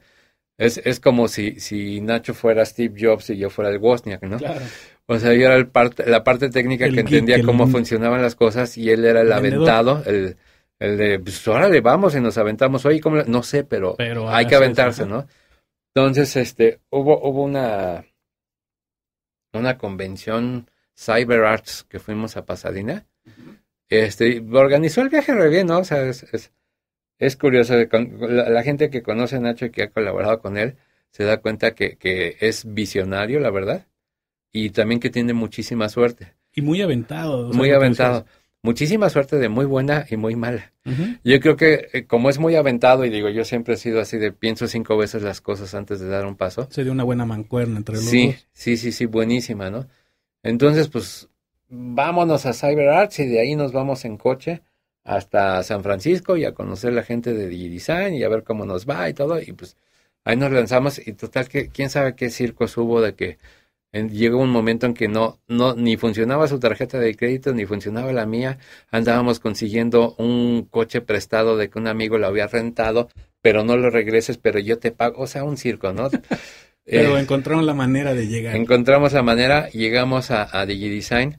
es, como si, si Nacho fuera Steve Jobs y yo fuera el Wozniak, ¿no? O sea, yo era la parte técnica que entendía cómo funcionaban las cosas y él era el, aventado, el, de, pues le vamos y nos aventamos. hoy ¿cómo? No sé, pero, hay que aventarse, ¿no? Entonces, este, hubo, hubo una, una convención Cyber Arts que fuimos a Pasadena. Este, organizó el viaje re bien, ¿no? O sea, es, es curioso, la, gente que conoce a Nacho y que ha colaborado con él se da cuenta que, es visionario, la verdad, y también que tiene muchísima suerte. Y muy aventado. muy aventado. Muchísima suerte de muy buena y muy mala. Yo creo que eh, como es muy aventado, y digo, yo siempre he sido así de pienso cinco veces las cosas antes de dar un paso. Sería una buena mancuerna entre los dos. Sí, sí, sí, buenísima, ¿no? Entonces, pues vámonos a CyberArts y de ahí nos vamos en coche hasta San Francisco y a conocer la gente de DigiDesign y a ver cómo nos va y todo. Y pues ahí nos lanzamos y total que quién sabe qué circos hubo de que llegó un momento en que no, no, ni funcionaba su tarjeta de crédito, ni funcionaba la mía. Andábamos consiguiendo un coche prestado de que un amigo lo había rentado, pero no lo regreses, pero yo te pago. O sea, un circo, ¿no? <laughs> pero eh, encontraron encontramos la manera de llegar. Encontramos la manera, llegamos a, a DigiDesign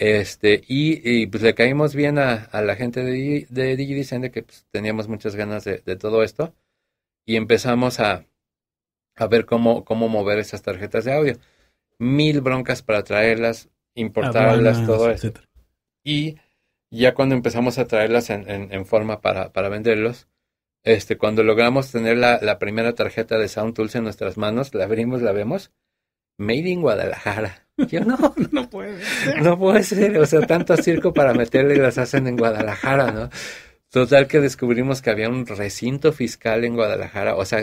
este, y, pues le caímos bien a, a la gente de, de que pues, teníamos muchas ganas de, de, todo esto y empezamos a, a ver cómo, cómo mover esas tarjetas de audio. Mil broncas para traerlas, importarlas, todo eso. Y ya cuando empezamos a traerlas en, en, forma para, para, venderlos, este, cuando logramos tener la, la primera tarjeta de Sound Tools en nuestras manos, la abrimos, la vemos Made in Guadalajara. Yo <laughs> no, no puede ser. No puede ser, o sea, tanto circo para meterle las hacen en Guadalajara, ¿no? Total que descubrimos que había un recinto fiscal en Guadalajara, o sea,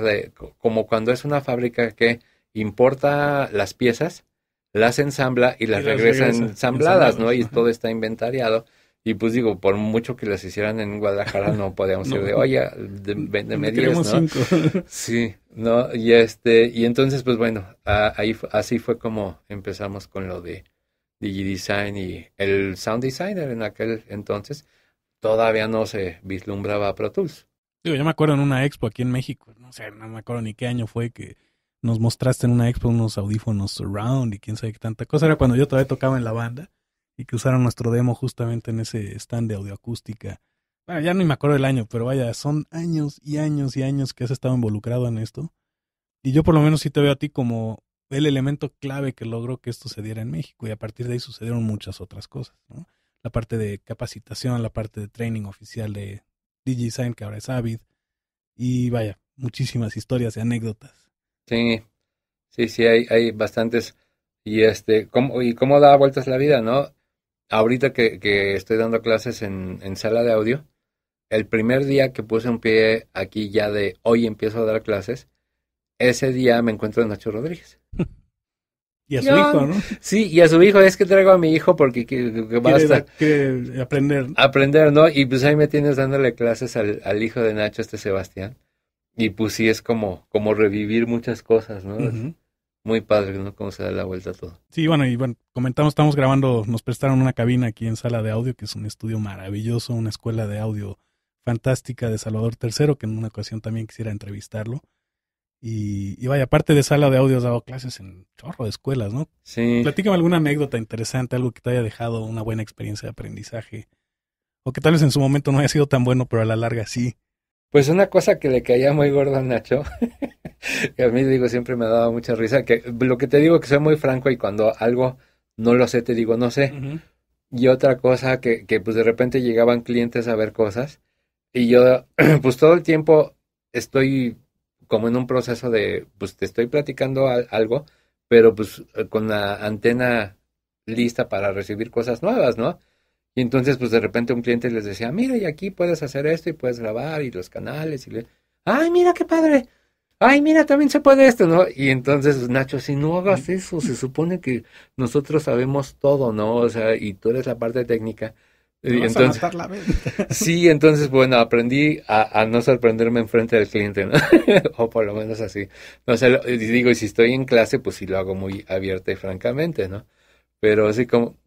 como cuando es una fábrica que importa las piezas, las ensambla y las, regresa, ensambladas, ¿no? Y todo está inventariado. Y pues digo, por mucho que las hicieran en Guadalajara, no podíamos <laughs> ir de, oye, de 10, ¿no? Cinco. <laughs> sí, ¿no? Y, este, y entonces, pues bueno, ahí, así fue como empezamos con lo de DigiDesign y el Sound Designer en aquel entonces todavía no se vislumbraba Pro Tools. Digo, yo me acuerdo en una expo aquí en México, no sé, no me acuerdo ni qué año fue que nos mostraste en una expo unos audífonos surround y quién sabe qué tanta cosa. Era cuando yo todavía tocaba en la banda y que usaron nuestro demo justamente en ese stand de audioacústica. Bueno, ya no me acuerdo el año, pero vaya, son años y años y años que has estado involucrado en esto. Y yo por lo menos sí te veo a ti como el elemento clave que logró que esto se diera en México y a partir de ahí sucedieron muchas otras cosas, ¿no? La parte de capacitación, la parte de training oficial de DigiSign, que ahora es Avid, y vaya, muchísimas historias y anécdotas. Sí, sí, sí, hay, hay bastantes. Y este, cómo, y cómo da vueltas la vida, ¿no? ahorita que, estoy dando clases en, sala de audio, el primer día que puse un pie aquí ya de hoy empiezo a dar clases, ese día me encuentro a Nacho Rodríguez. <laughs> Y a su hijo, ¿no? Sí, y a su hijo, es que traigo a mi hijo porque que, que basta. Quiere aprender. Aprender, ¿no? Y pues ahí me tienes dándole clases al, hijo de Nacho, este Sebastián. Y pues sí, es como, como revivir muchas cosas, ¿no? muy padre, ¿no? Cómo se da la vuelta todo. Sí, bueno, y bueno, comentamos, estamos grabando, nos prestaron una cabina aquí en Sala de Audio, que es un estudio maravilloso, una escuela de audio fantástica de Salvador III, que en una ocasión también quisiera entrevistarlo. Y, y vaya, aparte de Sala de Audio, has dado clases en chorro de escuelas, ¿no? Sí. Platícame alguna anécdota interesante, algo que te haya dejado una buena experiencia de aprendizaje, o que tal vez en su momento no haya sido tan bueno, pero a la larga sí. Pues una cosa que le caía muy gordo a Nacho, <laughs> que a mí digo siempre me ha dado mucha risa, que lo que te digo que soy muy franco y cuando algo no lo sé te digo no sé. Y otra cosa que, que pues de repente llegaban clientes a ver cosas y yo <clears throat> pues todo el tiempo estoy como en un proceso de pues te estoy platicando algo, pero pues con la antena lista para recibir cosas nuevas, ¿no? Y entonces, pues de repente un cliente les decía, mira, y aquí puedes hacer esto y puedes grabar y los canales y le, ay, mira qué padre, ay, mira, también se puede esto, ¿no? Y entonces, Nacho, si no hagas eso, se supone que nosotros sabemos todo, ¿no? O sea, y tú eres la parte técnica. Y eh, entonces, <laughs> sí, entonces, bueno, aprendí a, no sorprenderme en frente del cliente, ¿no? <laughs> o por lo menos así. No, o sea, digo, y si estoy en clase, pues sí lo hago muy abierta y francamente, ¿no? Pero así como,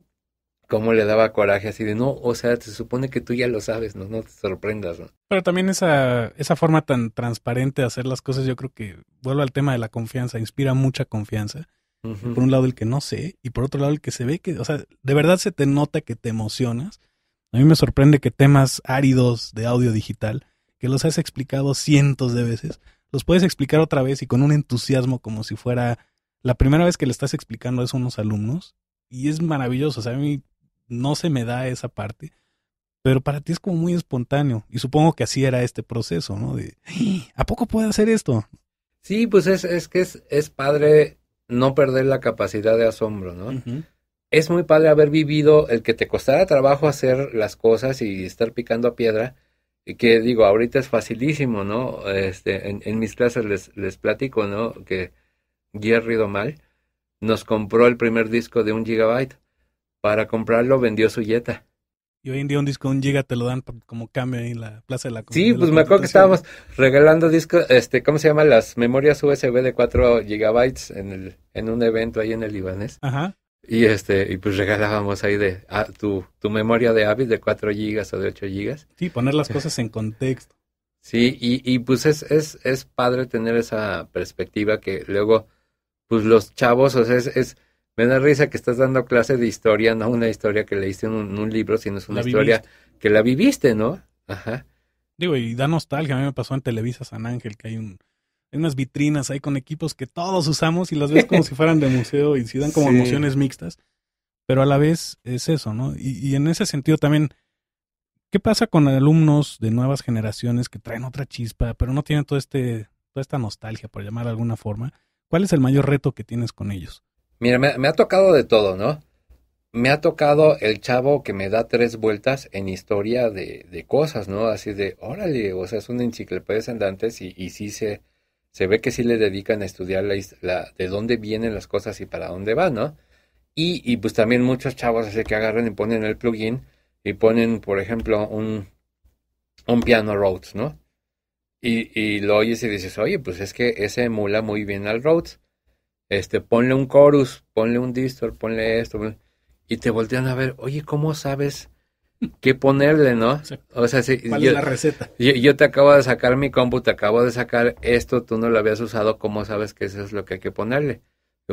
cómo le daba coraje así de no, o sea, se supone que tú ya lo sabes, no, no te sorprendas, ¿no? Pero también esa, esa forma tan transparente de hacer las cosas, yo creo que vuelvo al tema de la confianza, inspira mucha confianza. Por un lado el que no sé, y por otro lado el que se ve que, o sea, de verdad se te nota que te emocionas. A mí me sorprende que temas áridos de audio digital, que los has explicado cientos de veces, los puedes explicar otra vez y con un entusiasmo como si fuera la primera vez que le estás explicando eso a unos alumnos. Y es maravilloso, o sea, a mí no se me da esa parte, pero para ti es como muy espontáneo y supongo que así era este proceso, ¿no? ¿a poco puedo hacer esto? Sí, pues es, es que es, es padre no perder la capacidad de asombro, ¿no? Es muy padre haber vivido el que te costara trabajo hacer las cosas y estar picando a piedra, y que digo, ahorita es facilísimo, ¿no? Este, en, mis clases les, les platico, ¿no? Que Jerry Domal nos compró el primer disco de un gigabyte para comprarlo vendió su yeta. Y hoy en día un disco de un giga te lo dan como cambio en la plaza de la Sí, pues me acuerdo que estábamos regalando discos, este, ¿cómo se llama? Las memorias USB de 4 gigabytes en el, en un evento ahí en el Ibanés. Ajá. Y este, y pues regalábamos ahí de a, tu, tu memoria de Avid de 4 gigas o de 8 gigas. Sí, poner las <laughs> cosas en contexto. Sí, y, y pues es, es, es padre tener esa perspectiva que luego, pues los chavos, o sea, es me da risa que estás dando clase de historia, no una historia que leíste en un, libro, sino es una historia que la viviste, ¿no? Ajá. Digo, y da nostalgia. A mí me pasó en Televisa San Ángel que hay un, unas vitrinas ahí con equipos que todos usamos y las ves como si fueran de museo y si dan como <laughs> emociones mixtas. Pero a la vez es eso, ¿no? Y, en ese sentido también, ¿qué pasa con alumnos de nuevas generaciones que traen otra chispa, pero no tienen todo este, toda esta nostalgia, por llamar de alguna forma? ¿Cuál es el mayor reto que tienes con ellos? Mira, me, ha tocado de todo, ¿no? Me ha tocado el chavo que me da tres vueltas en historia de, de cosas, ¿no? Así de, órale, o sea, es una enciclopedia andantes y, y sí se, se ve que sí le dedican a estudiar la, de dónde vienen las cosas y para dónde van, ¿no? Y, y pues también muchos chavos así que agarran y ponen el plugin y ponen, por ejemplo, un, un piano Rhodes, ¿no? Y, y lo oyes y dices, oye, pues es que ese emula muy bien al Rhodes este, ponle un chorus, ponle un distor, ponle esto, y te voltean a ver, oye, ¿cómo sabes qué ponerle, no? O sea, si, la receta? Yo, te acabo de sacar mi compu, te acabo de sacar esto, tú no lo habías usado, ¿cómo sabes que eso es lo que hay que ponerle?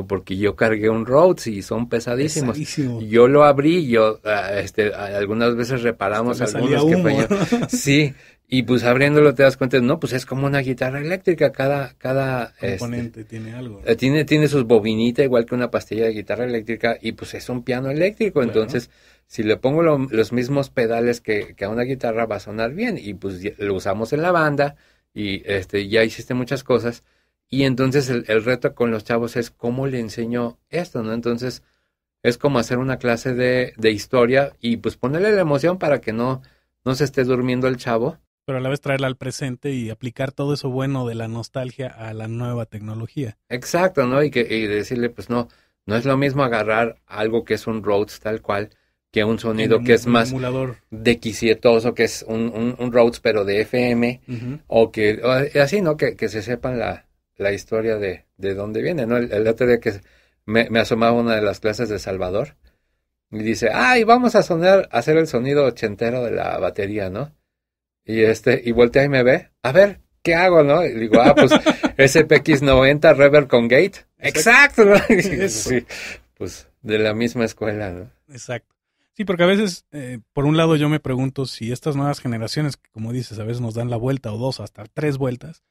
Porque yo cargué un Rhodes y son pesadísimos. Yo lo abrí, yo, ah, este, algunas veces reparamos algunos que Sí, y pues abriéndolo te das cuenta, no, pues es como una guitarra eléctrica, cada, cada este, componente tiene algo. Eh, tiene, tiene sus bobinitas igual que una pastilla de guitarra eléctrica y pues es un piano eléctrico, entonces si le pongo los mismos pedales que, que, a una guitarra va a sonar bien y pues lo usamos en la banda y este, ya hiciste muchas cosas y entonces el, reto con los chavos es cómo le enseño esto, ¿no? Entonces es como hacer una clase de, de historia y pues ponerle la emoción para que no, no se esté durmiendo el chavo pero a la vez traerla al presente y aplicar todo eso bueno de la nostalgia a la nueva tecnología. Exacto, ¿no? Y, que, decirle, pues no, no es lo mismo agarrar algo que es un Rhodes tal cual que un sonido que es un más emulador. dequisietoso, que es un, un, Rhodes pero de FM, o que así, ¿no? Que, que, se sepan la, la historia de, de dónde viene, ¿no? El, otro día que me, me, asomaba una de las clases de Salvador y dice, ay, vamos a sonar, a hacer el sonido ochentero de la batería, ¿no? Y este, y voltea y me ve, a ver, ¿qué hago, no? Y digo, ah, pues SPX90 <laughs> Reverb con Gate. Exacto, ¿no? <laughs> pues de la misma escuela, ¿no? Exacto. Sí, porque a veces, eh, por un lado yo me pregunto si estas nuevas generaciones, que como dices, a veces nos dan la vuelta o dos, hasta tres vueltas,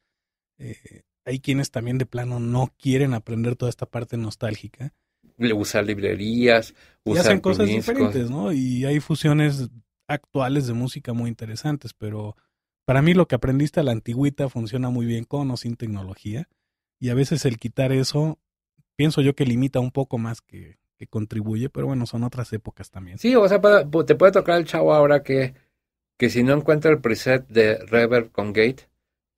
eh, hay quienes también de plano no quieren aprender toda esta parte nostálgica. Usar librerías, usar... Y hacen cosas diferentes, ¿no? Y hay fusiones actuales de música muy interesantes, pero para mí lo que aprendiste la antigüita funciona muy bien con o sin tecnología. Y a veces el quitar eso, pienso yo que limita un poco más que, que contribuye, pero bueno, son otras épocas también. Sí, o sea, te puede tocar el chavo ahora que, que si no encuentra el preset de reverb con gate,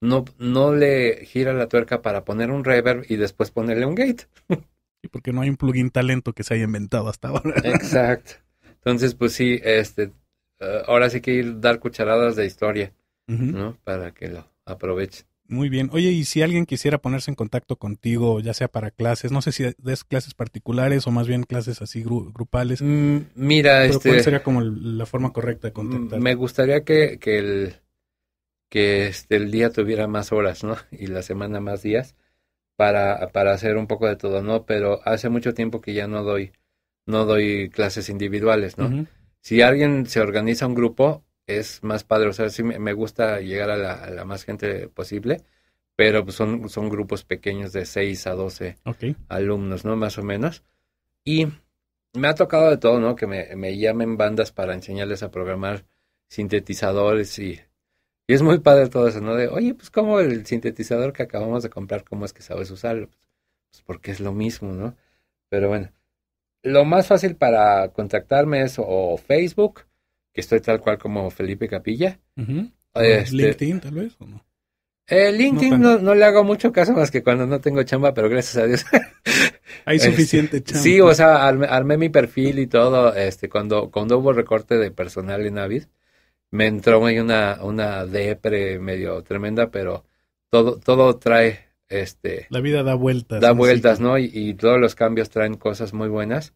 no, no le gira la tuerca para poner un reverb y después ponerle un gate. y porque no hay un plugin talento que se haya inventado hasta ahora. Exacto. Entonces, pues sí, este, eh, ahora sí que ir dar cucharadas de historia, ¿no? Para que lo aprovechen. Muy bien. Oye, y si alguien quisiera ponerse en contacto contigo, ya sea para clases, no sé si des clases particulares o más bien clases así grupales. Mm, mira, este, ¿cuál sería como la forma correcta de contactar? Me gustaría que, que el que este, el día tuviera más horas, ¿no? Y la semana más días para, para hacer un poco de todo, ¿no? Pero hace mucho tiempo que ya no doy no doy clases individuales, ¿no? si alguien se organiza un grupo, es más padre. O sea, sí me gusta llegar a la, más gente posible, pero pues, son, son grupos pequeños de 6 a 12 alumnos, ¿no? Más o menos. Y me ha tocado de todo, ¿no? Que me, llamen bandas para enseñarles a programar sintetizadores y, y, es muy padre todo eso, ¿no? De, oye, pues como el sintetizador que acabamos de comprar, ¿cómo es que sabes usarlo? pues porque es lo mismo, ¿no? Pero bueno, lo más fácil para contactarme es o Facebook, que estoy tal cual como Felipe Capilla. Este, LinkedIn tal vez o no. Eh, LinkedIn no, le hago mucho caso más que cuando no tengo chamba, pero gracias a Dios. <laughs> Hay suficiente este, chamba. Sí, o sea, armé, mi perfil y todo. Este, cuando, cuando hubo recorte de personal en Avid, me entró ahí una, una depre medio tremenda, pero todo, todo trae este... La vida da vueltas. Da vueltas, ¿no? Y, todos los cambios traen cosas muy buenas.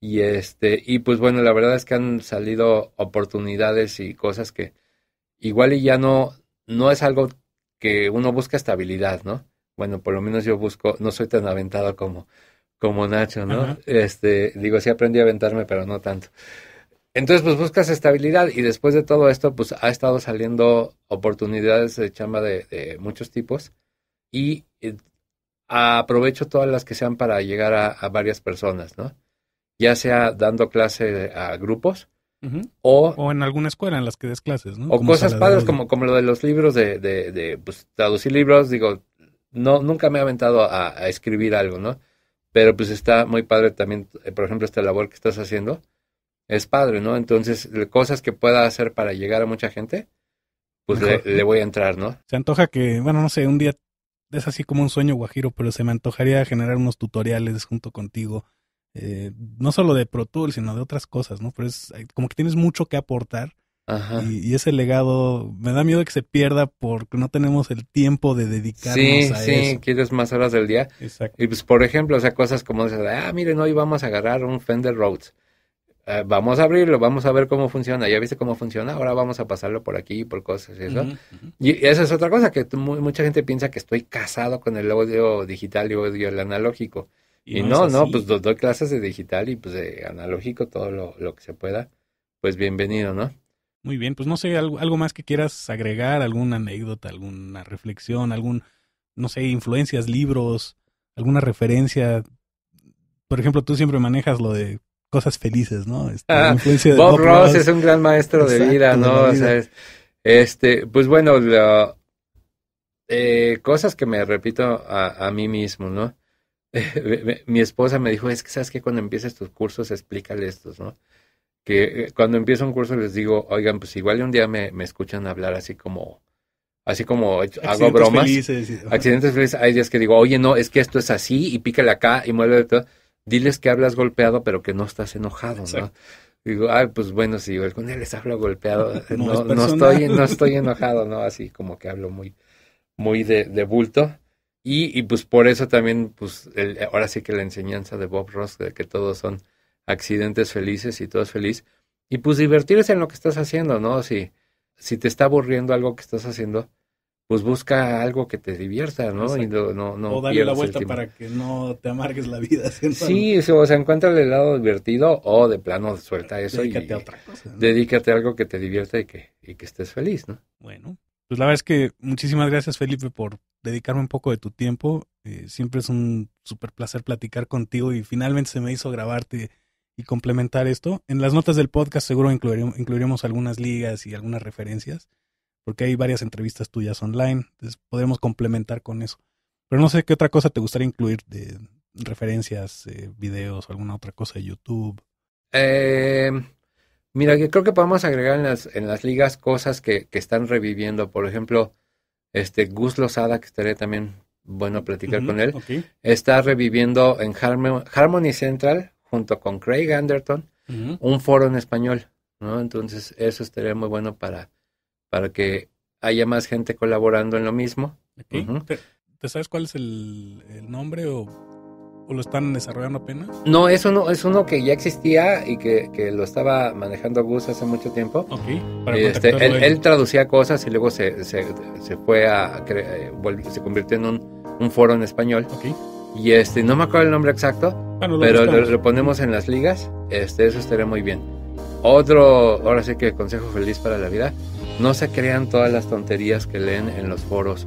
Y este, y pues bueno, la verdad es que han salido oportunidades y cosas que igual y ya no, no es algo que uno busca estabilidad, ¿no? Bueno, por lo menos yo busco, no soy tan aventado como, como Nacho, ¿no? Este, digo, sí aprendí a aventarme, pero no tanto. Entonces, pues buscas estabilidad y después de todo esto, pues ha estado saliendo oportunidades de chamba de muchos tipos y eh, aprovecho todas las que sean para llegar a, varias personas, ¿no? Ya sea dando clase a grupos o, o, en alguna escuela en las que des clases, ¿no? O cosas padres como, como lo de los libros, de, de, pues, traducir libros, digo, no, nunca me he aventado a, escribir algo, ¿no? Pero pues está muy padre también, eh, por ejemplo, esta labor que estás haciendo, es padre, ¿no? Entonces, cosas que pueda hacer para llegar a mucha gente, pues le, voy a entrar, ¿no? Se antoja que, bueno, no sé, un día es así como un sueño guajiro, pero se me antojaría generar unos tutoriales junto contigo, eh, no solo de Pro Tools, sino de otras cosas, ¿no? Pero es eh, como que tienes mucho que aportar. Ajá. Y, ese legado me da miedo que se pierda porque no tenemos el tiempo de dedicarnos a sí, eso. Sí, quieres más horas del día. Exacto. Y pues, por ejemplo, o sea, cosas como ah, miren, hoy vamos a agarrar un Fender Rhodes. Eh, vamos a abrirlo, vamos a ver cómo funciona, ya viste cómo funciona, ahora vamos a pasarlo por aquí, por cosas y eso. Y eso es otra cosa, que mucha gente piensa que estoy casado con el audio digital y odio el analógico. Y, no, no, pues doy clases de digital y pues de analógico, todo lo, que se pueda. Pues bienvenido, ¿no? Muy bien, pues no sé, algo, algo, más que quieras agregar, alguna anécdota, alguna reflexión, algún, no sé, influencias, libros, alguna referencia. Por ejemplo, tú siempre manejas lo de cosas felices, ¿no? Este, ah, influencia Bob, Ross, es un gran maestro de vida, ¿no? este, pues bueno, eh, cosas que me repito a, mí mismo, ¿no? <laughs> Mi esposa me dijo, es que sabes que cuando empieces tus cursos, explícale estos, ¿no? Que eh, cuando empiezo un curso les digo, oigan, pues igual un día me, escuchan hablar así como, así como hago bromas. Felices, accidentes felices. Hay días que digo, oye, no, es que esto es así y pícale acá y mueve todo diles que hablas golpeado, pero que no estás enojado, ¿no? Digo, ay, pues bueno, si con él les hablo golpeado, <laughs> no, estoy, no <laughs> estoy enojado, ¿no? Así como que hablo muy, muy de, bulto. Y, pues por eso también, pues ahora sí que la enseñanza de Bob Ross, de que todos son accidentes felices y todo es feliz. Y pues divertirse en lo que estás haciendo, ¿no? Si, si te está aburriendo algo que estás haciendo, pues busca algo que te divierta, ¿no? o dale la vuelta para que no te amargues la vida. ¿sí? o sea, encuentra el lado divertido o de plano suelta eso dedícate y a otra cosa, dedícate a algo que te divierta y que, y que estés feliz, ¿no? Bueno, pues la verdad es que muchísimas gracias Felipe por dedicarme un poco de tu tiempo. Eh, siempre es un súper placer platicar contigo y finalmente se me hizo grabarte y complementar esto. En las notas del podcast seguro incluiremos algunas ligas y algunas referencias porque hay varias entrevistas tuyas online, entonces podemos complementar con eso. Pero no sé qué otra cosa te gustaría incluir de referencias, eh, videos o alguna otra cosa de YouTube. Em, mira, yo creo que podemos agregar en las, en las ligas cosas que, están reviviendo. Por ejemplo, este Gus Lozada, que estaría también bueno platicar con él, está reviviendo en Harmony Central, junto con Craig Anderton, un foro en español. ¿no? Entonces, eso estaría muy bueno para, para que haya más gente colaborando en lo mismo. ¿Te, sabes cuál es el, nombre o, lo están desarrollando apenas? No, es uno, es uno que ya existía y que, que lo estaba manejando Gus hace mucho tiempo. Ok. Este, él, traducía cosas y luego se, se, fue a, eh, se convirtió en un, un foro en español. Ok. Y este, no me acuerdo el nombre exacto, ah, pero lo, ponemos en las ligas. Este, eso estaría muy bien. Otro, ahora sí que consejo feliz para la vida no se crean todas las tonterías que leen en los foros.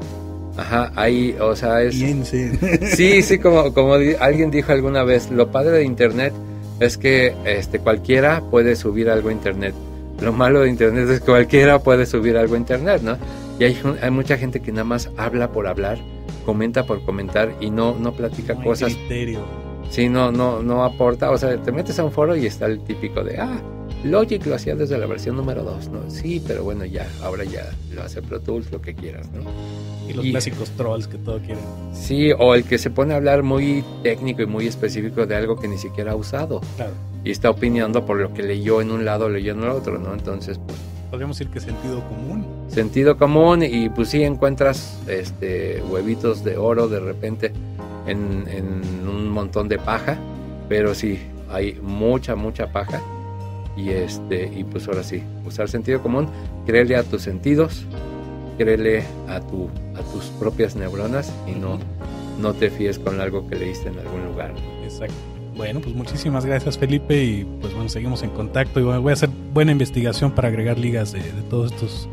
Ajá, ahí, o sea, es... Bien, sí. <laughs> sí, sí, como, como alguien dijo alguna vez, lo padre de Internet es que este, cualquiera puede subir algo a Internet. Lo malo de Internet es que cualquiera puede subir algo a Internet, ¿no? Y hay, hay mucha gente que nada más habla por hablar, comenta por comentar y no, no platica no cosas. Criterio. Sí, no, no, no aporta. O sea, te metes a un foro y está el típico de, ah, Logic lo hacía desde la versión número 2, ¿no? Sí, pero bueno, ya, ahora ya lo hace Pro Tools, lo que quieras, ¿no? Y los clásicos trolls que todo quieren. Sí, o el que se pone a hablar muy técnico y muy específico de algo que ni siquiera ha usado. Claro. Y está opinando por lo que leyó en un lado, leyó en el otro, ¿no? Entonces, pues. Podríamos decir que sentido común. Sentido común, y pues sí encuentras este, huevitos de oro de repente en un montón de paja, pero sí, hay mucha, mucha paja y este y pues ahora sí usar sentido común créele a tus sentidos créele a tu a tus propias neuronas y no no te fíes con algo que leíste en algún lugar exacto bueno pues muchísimas gracias Felipe y pues bueno seguimos en contacto y voy a hacer buena investigación para agregar ligas de, todos estos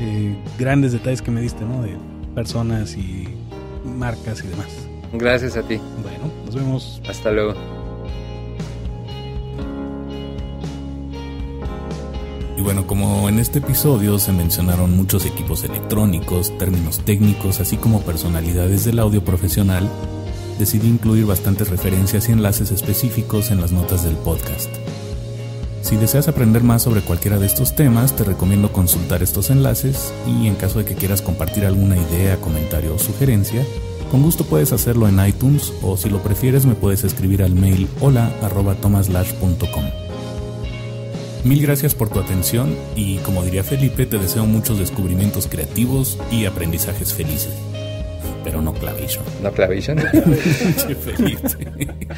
eh, grandes detalles que me diste no de personas y marcas y demás gracias a ti bueno nos vemos hasta luego Y bueno, como en este episodio se mencionaron muchos equipos electrónicos, términos técnicos, así como personalidades del audio profesional, decidí incluir bastantes referencias y enlaces específicos en las notas del podcast. Si deseas aprender más sobre cualquiera de estos temas, te recomiendo consultar estos enlaces y en caso de que quieras compartir alguna idea, comentario o sugerencia, con gusto puedes hacerlo en iTunes o si lo prefieres me puedes escribir al mail hola.tomaslash.com. Mil gracias por tu atención y como diría Felipe, te deseo muchos descubrimientos creativos y aprendizajes felices. Pero no clavision. No Sí, <laughs> Felipe.